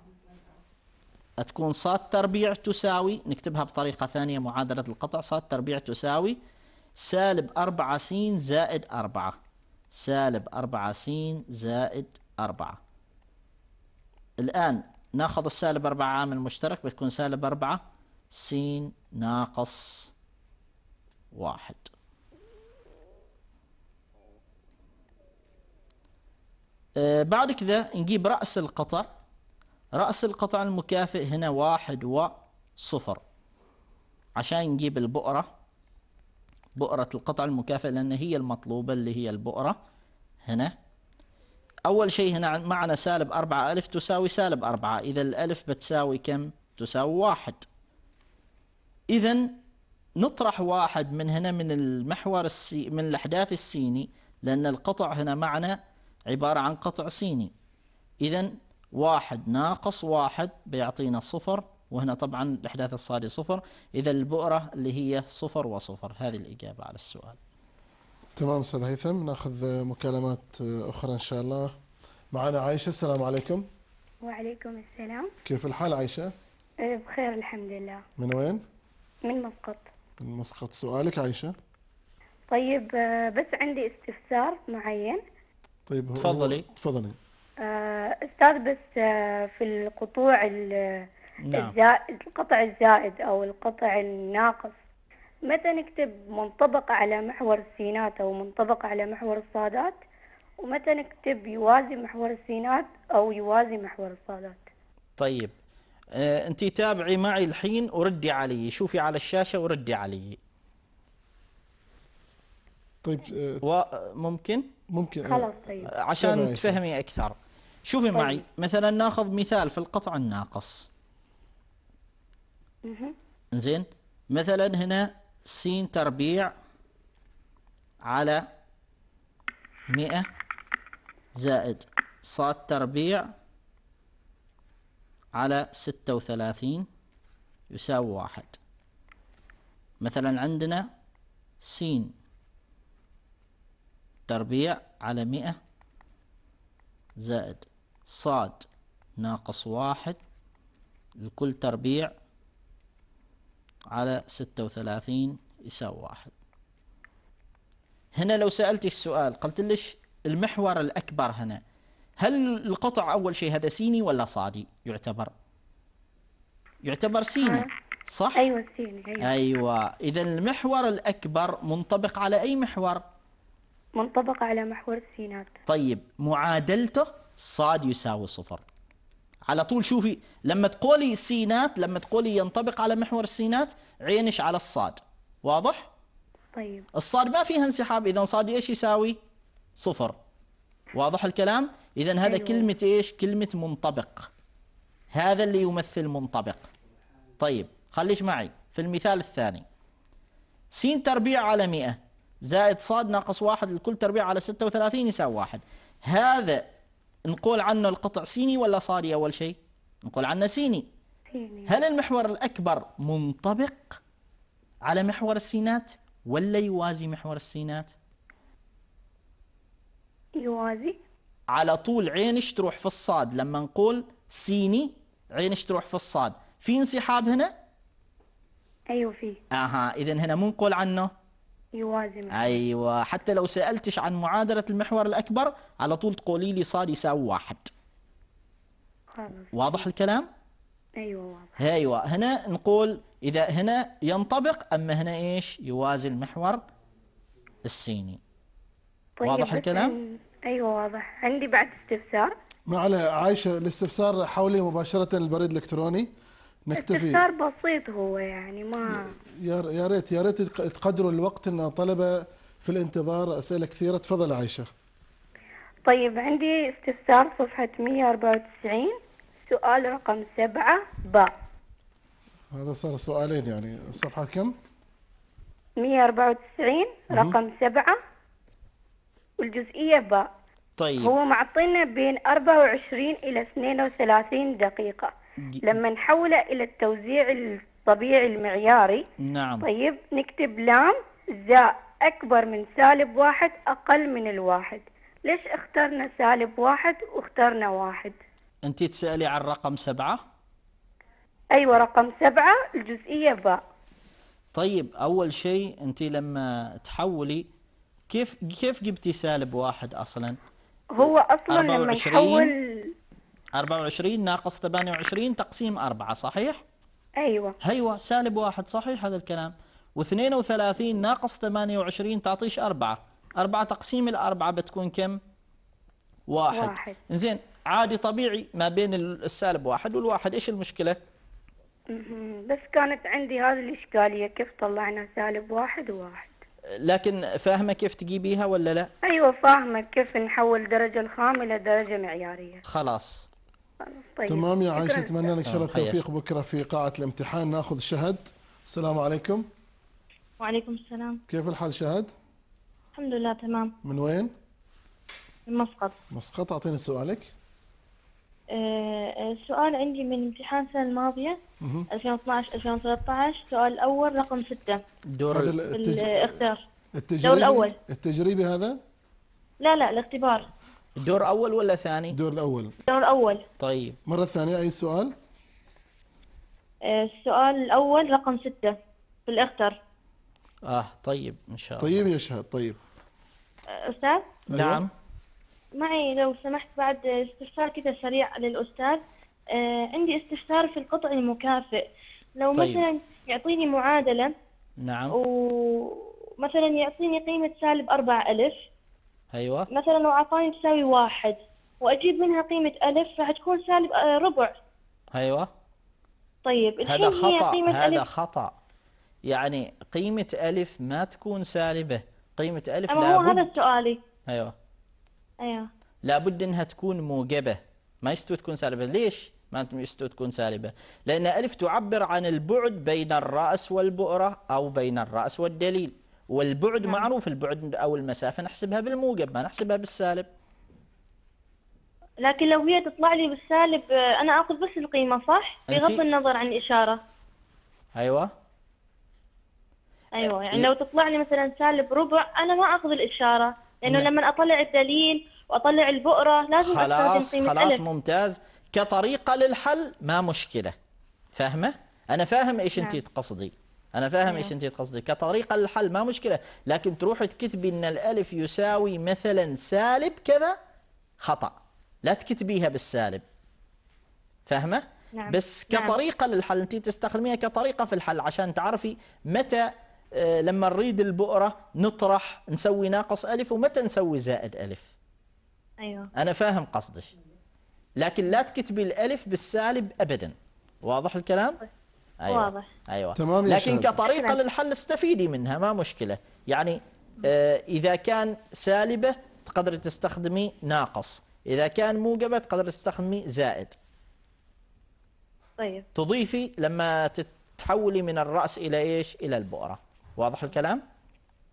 تكون ص تربيع تساوي نكتبها بطريقة ثانية معادلة القطع ص تربيع تساوي سالب أربعة س زائد أربعة سالب أربعة س زائد أربعة الآن ناخذ السالب أربعة عامل مشترك بتكون سالب أربعة س ناقص واحد آه، بعد كذا نجيب رأس القطع رأس القطع المكافئ هنا واحد وصفر عشان نجيب البؤرة بؤرة القطع المكافئ لأن هي المطلوبة اللي هي البؤرة هنا أول شيء هنا معنا سالب أربعة ألف تساوي سالب أربعة إذا الألف بتساوي كم؟ تساوي واحد إذا نطرح واحد من هنا من المحور السي من الأحداث السيني لأن القطع هنا معنا عبارة عن قطع صيني إذا واحد ناقص واحد بيعطينا صفر وهنا طبعا الإحداث الصادي صفر إذا البؤرة اللي هي صفر وصفر هذه الإجابة على السؤال تمام أستاذ هيثم ناخذ مكالمات أخرى إن شاء الله معنا عايشة السلام عليكم وعليكم السلام كيف الحال عايشة؟ إيه، بخير الحمد لله من وين؟ من مسقط من مسقط سؤالك عايشة طيب آه، بس عندي استفسار معين طيب تفضلي تفضلي آه، استاذ بس آه، في القطوع نعم. الزائد القطع الزائد او القطع الناقص متى نكتب منطبق على محور السينات او منطبق على محور الصادات ومتى نكتب يوازي محور السينات او يوازي محور الصادات طيب آه، انت تابعي معي الحين وردي علي شوفي على الشاشه وردي علي طيب آه، ممكن ممكن آه. خلاص طيب آه، عشان طيب، تفهمي اكثر شوفي طيب. معي مثلا ناخذ مثال في القطع الناقص زين مثلا هنا س تربيع على 100 زائد ص تربيع على 36 يساوي واحد مثلا عندنا س تربيع على مئة زائد صاد ناقص واحد لكل تربيع على ستة وثلاثين يساوي واحد هنا لو سألتي السؤال قلت ليش المحور الأكبر هنا هل القطع أول شيء هذا سيني ولا صادي يعتبر يعتبر سيني آه. صح أيوة سيني أيوة, أيوة. إذا المحور الأكبر منطبق على أي محور منطبق على محور السينات طيب معادلته صاد يساوي صفر على طول شوفي لما تقولي سينات لما تقولي ينطبق على محور السينات عينش على الصاد واضح؟ طيب الصاد ما فيها انسحاب إذا صاد إيش يساوي؟ صفر واضح الكلام؟ إذا هذا أيوة. كلمة إيش؟ كلمة منطبق هذا اللي يمثل منطبق طيب خليش معي في المثال الثاني س تربيع على 100 زائد صاد ناقص واحد الكل تربيع على 36 يساوي واحد هذا نقول عنه القطع سيني ولا صادي أول شيء نقول عنه سيني هل المحور الأكبر منطبق على محور السينات ولا يوازي محور السينات يوازي على طول عينش تروح في الصاد لما نقول سيني عينش تروح في الصاد في انسحاب هنا ايوه في اها اذا هنا مو نقول عنه يوازن ايوه حتى لو سالتش عن معادله المحور الاكبر على طول تقولي لي صار يساوي واحد خلص. واضح الكلام ايوه واضح ايوه هنا نقول اذا هنا ينطبق اما هنا ايش يوازي المحور السيني طيب واضح الكلام ايوه واضح عندي بعد استفسار ما على عايشه الاستفسار حولي مباشره البريد الالكتروني نكتفي استفسار بسيط هو يعني ما يا ريت يا ريت تقدروا الوقت ان طلبه في الانتظار اسئله كثيره تفضل عائشه طيب عندي استفسار صفحه 194 سؤال رقم 7 ب هذا صار سؤالين يعني صفحه كم 194 رقم 7 والجزئيه ب طيب هو معطينا بين 24 الى 32 دقيقه لما نحوله إلى التوزيع الطبيعي المعياري نعم طيب نكتب لام زاء أكبر من سالب واحد أقل من الواحد ليش اخترنا سالب واحد واخترنا واحد أنت تسألي عن رقم سبعة أيوة رقم سبعة الجزئية باء طيب أول شيء أنت لما تحولي كيف كيف جبتي سالب واحد أصلا هو أصلا لما نحول 24 ناقص 28 تقسيم 4 صحيح؟ أيوة أيوة سالب واحد صحيح هذا الكلام و32 ناقص 28 تعطيش 4 4 تقسيم الأربعة بتكون كم؟ واحد, واحد. زين عادي طبيعي ما بين السالب واحد والواحد إيش المشكلة؟ بس كانت عندي هذه الإشكالية كيف طلعنا سالب واحد وواحد لكن فاهمة كيف تجيبيها ولا لا؟ أيوة فاهمة كيف نحول درجة الخام إلى درجة معيارية خلاص طيب. تمام يا عائشه اتمنى لك ان شاء الله آه، التوفيق بكره في قاعه الامتحان ناخذ شهد السلام عليكم وعليكم السلام كيف الحال شهد الحمد لله تمام من وين من مسقط مسقط اعطيني سؤالك السؤال أه عندي من امتحان السنه الماضيه 2012 2013 السؤال الاول رقم 6 دور الاختيار التجريبي الدور الاول التجريبي هذا لا لا الاختبار الدور اول ولا ثاني؟ الدور الاول الدور الاول طيب مرة ثانية اي سؤال؟ آه، السؤال الاول رقم ستة في الاختر اه طيب ان شاء الله طيب يا شهد طيب آه، استاذ أيوة. نعم معي لو سمحت بعد استفسار كذا سريع للاستاذ آه عندي استفسار في القطع المكافئ لو طيب. مثلا يعطيني معادلة نعم ومثلا يعطيني قيمة سالب أربعة ألف ايوه مثلا لو اعطاني تساوي واحد واجيب منها قيمه الف راح تكون سالب آه، ربع ايوه طيب الحين هذا خطا هي قيمة هذا ألف. خطا يعني قيمه الف ما تكون سالبه قيمه الف لا لابد هو هذا سؤالي ايوه ايوه لابد انها تكون موجبه ما يستوي تكون سالبه ليش ما يستوي تكون سالبه لان الف تعبر عن البعد بين الراس والبؤره او بين الراس والدليل والبعد نعم. معروف البعد أو المسافة نحسبها بالموجب ما نحسبها بالسالب لكن لو هي تطلع لي بالسالب آه، أنا أخذ بس القيمة صح؟ بغض النظر عن الإشارة أيوة أيوة يعني لو تطلع لي مثلا سالب ربع أنا ما أخذ الإشارة لأنه يعني لما أطلع الدليل وأطلع البؤرة لازم خلاص قيمة خلاص ألف. ممتاز كطريقة للحل ما مشكلة فاهمة؟ أنا فاهم إيش نعم. أنت تقصدي انا فاهم إيه. ايش انت تقصدي كطريقه للحل ما مشكله لكن تروحي تكتبي ان الالف يساوي مثلا سالب كذا خطا لا تكتبيها بالسالب فاهمه نعم. بس نعم. كطريقه نعم. للحل انت تستخدميها كطريقه في الحل عشان تعرفي متى آه، لما نريد البؤره نطرح نسوي ناقص الف ومتى نسوي زائد الف ايوه انا فاهم قصدك لكن لا تكتبي الالف بالسالب ابدا واضح الكلام طيب. أيوة. واضح أيوة. تمام لكن كطريقة للحل استفيدي منها ما مشكلة يعني آه إذا كان سالبة تقدري تستخدمي ناقص إذا كان موجبة تقدري تستخدمي زائد طيب تضيفي لما تتحولي من الرأس إلى إيش إلى البؤرة واضح الكلام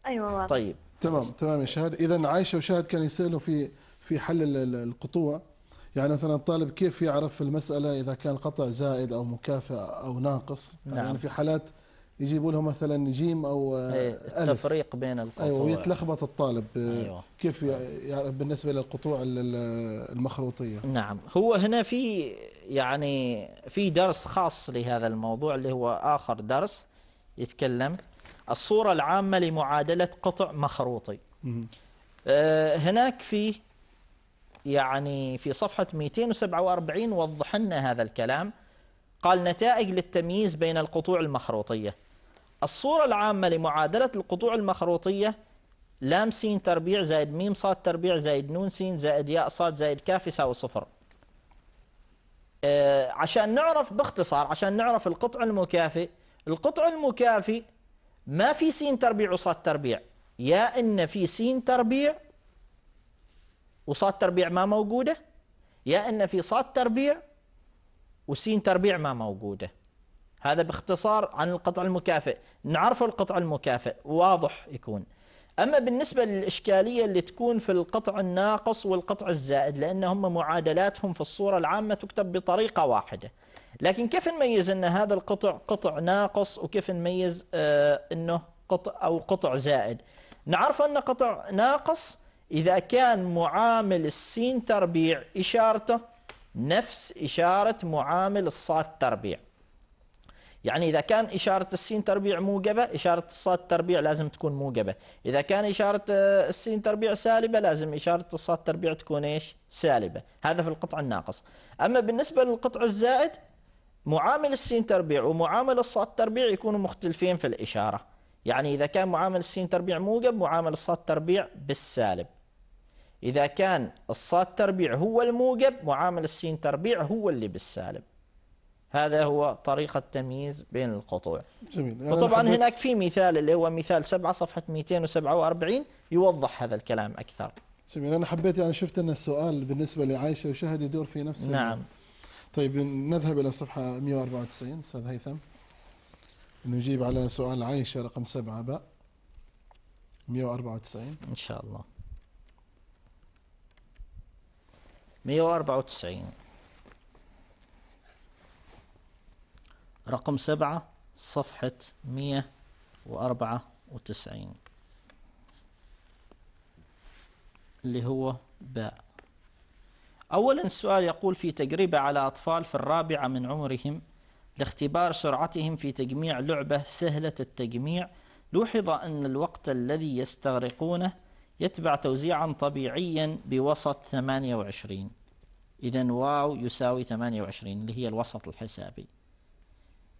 أيوة واضح طيب تمام تمام يا شهد إذا عايشة وشهد كان يسألوا في في حل القطوع يعني مثلا الطالب كيف يعرف المسألة إذا كان قطع زائد أو مكافئ أو ناقص يعني نعم. يعني في حالات يجيبوا لهم مثلا جيم او آه، إيه، التفريق بين القطوع ايوه ويتلخبط الطالب آه، أيوة. كيف يعرف بالنسبه للقطوع المخروطيه نعم هو هنا في يعني في درس خاص لهذا الموضوع اللي هو اخر درس يتكلم الصوره العامه لمعادله قطع مخروطي آه، هناك في يعني في صفحة 247 وضح لنا هذا الكلام قال نتائج للتمييز بين القطوع المخروطية الصورة العامة لمعادلة القطوع المخروطية لام سين تربيع زائد ميم ص تربيع زائد نون سين زائد ياء صاد زائد كاف يساوي صفر آه، عشان نعرف باختصار عشان نعرف القطع المكافئ القطع المكافئ ما في سين تربيع وصاد تربيع يا ان في سين تربيع وصاد تربيع ما موجودة يا أن في صاد تربيع وسين تربيع ما موجودة هذا باختصار عن القطع المكافئ نعرفه القطع المكافئ واضح يكون أما بالنسبة للإشكالية اللي تكون في القطع الناقص والقطع الزائد لان هم معادلاتهم في الصورة العامة تكتب بطريقة واحدة لكن كيف نميز أن هذا القطع قطع ناقص وكيف نميز آه أنه قطع أو قطع زائد نعرف أن قطع ناقص إذا كان معامل السين تربيع إشارته نفس إشارة معامل الصاد تربيع يعني إذا كان إشارة السين تربيع موجبة إشارة الصاد تربيع لازم تكون موجبة إذا كان إشارة آه، السين تربيع سالبة لازم إشارة الصاد تربيع تكون إيش سالبة هذا في القطع الناقص أما بالنسبة للقطع الزائد معامل السين تربيع ومعامل الصاد تربيع يكونوا مختلفين في الإشارة يعني إذا كان معامل السين تربيع موجب معامل الصاد تربيع بالسالب إذا كان الصاد تربيع هو الموجب معامل السين تربيع هو اللي بالسالب هذا هو طريقة التمييز بين القطوع جميل. يعني وطبعا هناك في مثال اللي هو مثال 7 صفحة 247 يوضح هذا الكلام أكثر جميل أنا حبيت يعني شفت أن السؤال بالنسبة لعائشة وشهد يدور في نفس نعم الم... طيب نذهب إلى صفحة 194 أستاذ هيثم نجيب على سؤال عائشة رقم 7 باء 194 إن شاء الله 194 رقم سبعة صفحة 194 اللي هو باء أولا السؤال يقول في تجربة على أطفال في الرابعة من عمرهم لاختبار سرعتهم في تجميع لعبة سهلة التجميع لوحظ أن الوقت الذي يستغرقونه يتبع توزيعا طبيعيا بوسط 28 إذا واو يساوي 28 اللي هي الوسط الحسابي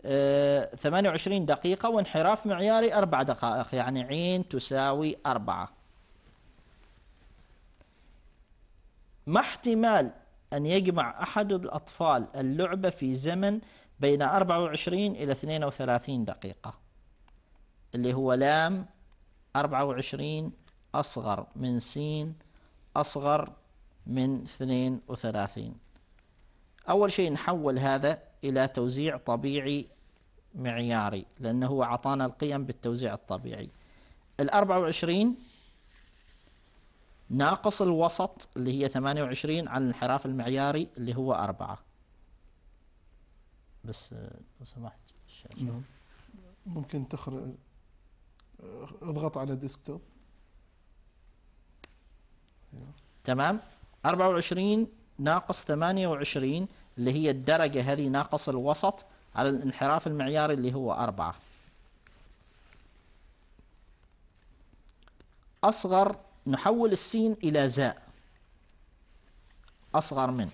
آه 28 دقيقة وانحراف معياري أربع دقائق يعني عين تساوي 4 ما احتمال أن يجمع أحد الأطفال اللعبة في زمن بين 24 إلى 32 دقيقة اللي هو لام 24 أصغر من س أصغر من 32 أول شيء نحول هذا إلى توزيع طبيعي معياري لأنه هو أعطانا القيم بالتوزيع الطبيعي الأربعة وعشرين ناقص الوسط اللي هي ثمانية وعشرين عن الانحراف المعياري اللي هو أربعة بس لو سمحت نعم. ممكن تخرج اضغط على ديسكتوب تمام 24 ناقص 28 اللي هي الدرجة هذه ناقص الوسط على الانحراف المعياري اللي هو 4 أصغر نحول السين إلى زاء أصغر من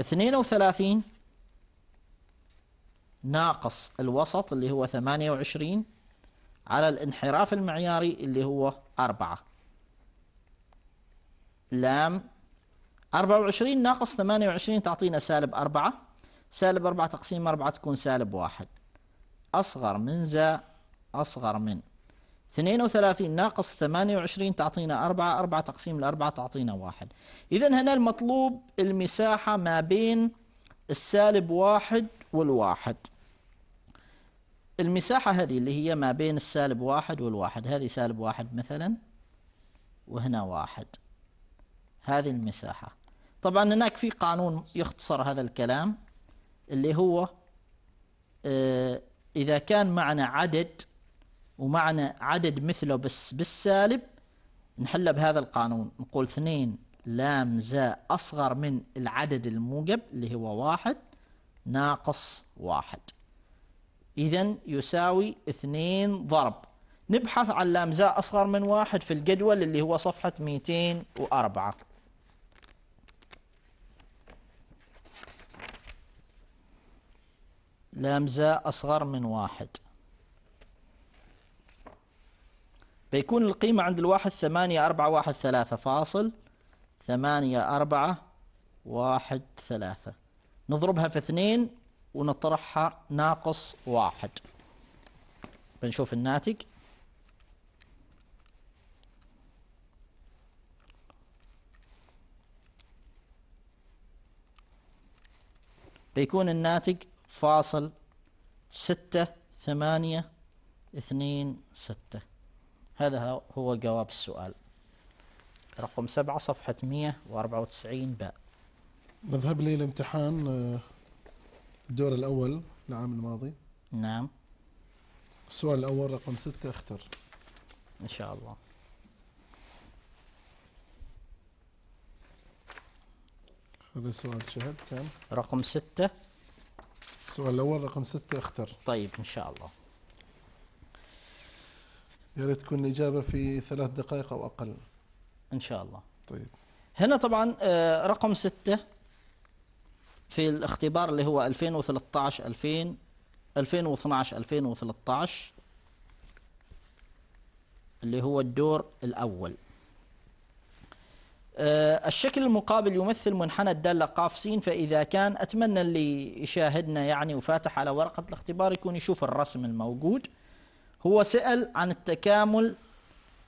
32 ناقص الوسط اللي هو 28 على الانحراف المعياري اللي هو 4 لام 24 ناقص 28 تعطينا سالب 4 سالب 4 تقسيم 4 تكون سالب 1 أصغر من زا أصغر من 32 ناقص 28 تعطينا 4 4 تقسيم 4 تعطينا 1 إذا هنا المطلوب المساحة ما بين السالب 1 والواحد المساحة هذه اللي هي ما بين السالب 1 والواحد هذه سالب 1 مثلا وهنا 1 هذه المساحة طبعا هناك في قانون يختصر هذا الكلام اللي هو آه، إذا كان معنا عدد ومعنا عدد مثله بس بالسالب نحله بهذا القانون نقول اثنين لام زاء أصغر من العدد الموجب اللي هو واحد ناقص واحد إذا يساوي اثنين ضرب نبحث عن لام زاء أصغر من واحد في الجدول اللي هو صفحة 204 لامزة أصغر من واحد بيكون القيمة عند الواحد ثمانية أربعة واحد ثلاثة فاصل ثمانية أربعة واحد ثلاثة نضربها في اثنين ونطرحها ناقص واحد بنشوف الناتج بيكون الناتج فاصل ستة ثمانية اثنين ستة هذا هو جواب السؤال رقم سبعة صفحة مية واربعة وتسعين باء نذهب لي الامتحان آه، الدور الأول العام الماضي نعم السؤال الأول رقم ستة اختر إن شاء الله هذا السؤال شهد كان رقم ستة السؤال الأول رقم ستة اختر طيب إن شاء الله يا ريت تكون الإجابة في ثلاث دقائق أو أقل إن شاء الله طيب هنا طبعا آه، رقم ستة في الاختبار اللي هو 2013 2000 2012 2013 اللي هو الدور الأول آه، الشكل المقابل يمثل منحنى الدالة قاف سين فإذا كان أتمنى اللي يشاهدنا يعني وفاتح على ورقة الاختبار يكون يشوف الرسم الموجود هو سأل عن التكامل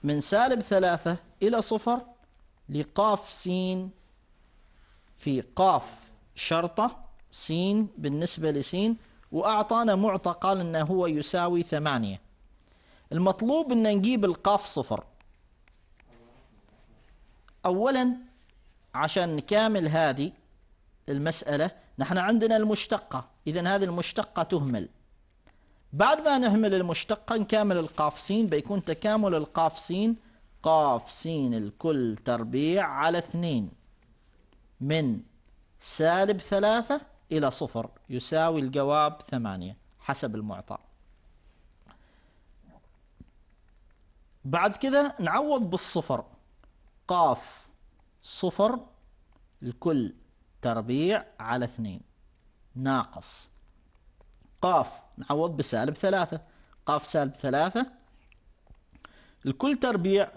من سالب ثلاثة إلى صفر لقاف سين في قاف شرطة سين بالنسبة لسين وأعطانا معطى قال أنه هو يساوي ثمانية المطلوب أن نجيب القاف صفر أولا عشان نكامل هذه المسألة نحن عندنا المشتقة إذا هذه المشتقة تهمل بعد ما نهمل المشتقة نكامل القاف سين بيكون تكامل القاف سين قاف سين الكل تربيع على اثنين من سالب ثلاثة إلى صفر يساوي الجواب ثمانية حسب المعطى بعد كذا نعوض بالصفر قاف صفر الكل تربيع على اثنين ناقص قاف نعوض بسالب ثلاثة قاف سالب ثلاثة الكل تربيع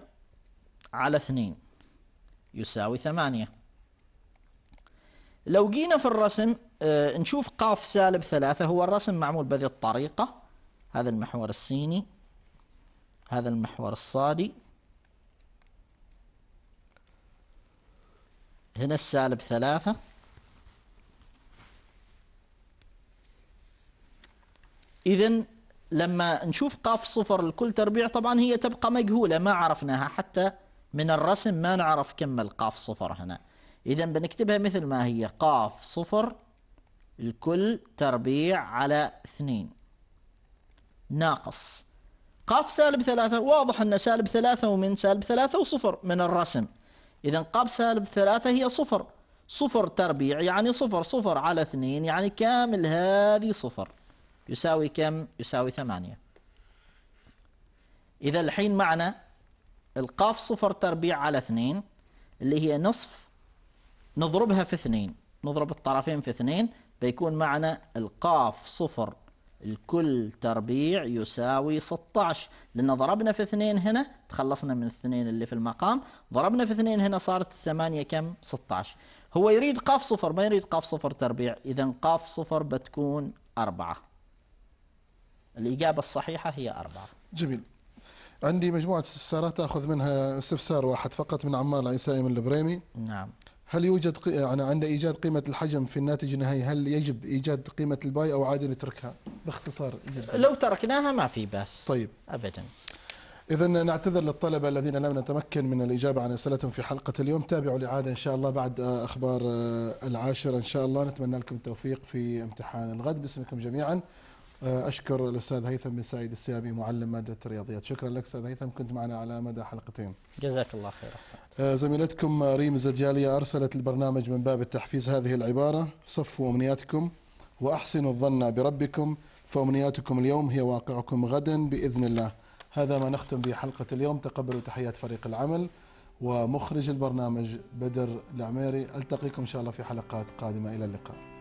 على اثنين يساوي ثمانية لو جينا في الرسم آه نشوف قاف سالب ثلاثة هو الرسم معمول بهذه الطريقة هذا المحور السيني هذا المحور الصادي هنا السالب ثلاثة إذا لما نشوف قاف صفر لكل تربيع طبعا هي تبقى مجهولة ما عرفناها حتى من الرسم ما نعرف كم القاف صفر هنا إذا بنكتبها مثل ما هي قاف صفر الكل تربيع على اثنين ناقص قاف سالب ثلاثة واضح أن سالب ثلاثة ومن سالب ثلاثة وصفر من الرسم إذا قاب سالب ثلاثة هي صفر صفر تربيع يعني صفر صفر على اثنين يعني كامل هذه صفر يساوي كم؟ يساوي ثمانية إذا الحين معنا القاف صفر تربيع على اثنين اللي هي نصف نضربها في اثنين نضرب الطرفين في اثنين فيكون معنا القاف صفر الكل تربيع يساوي 16 لأن ضربنا في اثنين هنا تخلصنا من الاثنين اللي في المقام ضربنا في اثنين هنا صارت الثمانية كم 16 هو يريد قاف صفر ما يريد قاف صفر تربيع إذا قاف صفر بتكون أربعة الإجابة الصحيحة هي أربعة جميل عندي مجموعة استفسارات أخذ منها استفسار واحد فقط من عمار العيسائي من البريمي نعم هل يوجد يعني عند ايجاد قيمه الحجم في الناتج النهائي هل يجب ايجاد قيمه الباي او عادي نتركها؟ باختصار جدا. لو تركناها ما في باس. طيب. ابدا. إذا نعتذر للطلبة الذين لم نتمكن من الإجابة عن أسئلتهم في حلقة اليوم تابعوا الإعادة إن شاء الله بعد آه، أخبار آه، العاشرة إن شاء الله نتمنى لكم التوفيق في امتحان الغد باسمكم جميعا آه، أشكر الأستاذ هيثم بن سعيد السيابي معلم مادة الرياضيات شكرا لك أستاذ هيثم كنت معنا على مدى حلقتين جزاك الله خير أحسنت آه، زميلتكم ريم الزجالية أرسلت البرنامج من باب التحفيز هذه العبارة صفوا أمنياتكم وأحسنوا الظن بربكم فأمنياتكم اليوم هي واقعكم غدا بإذن الله هذا ما نختم به حلقة اليوم تقبلوا تحيات فريق العمل ومخرج البرنامج بدر العميري ألتقيكم إن شاء الله في حلقات قادمة إلى اللقاء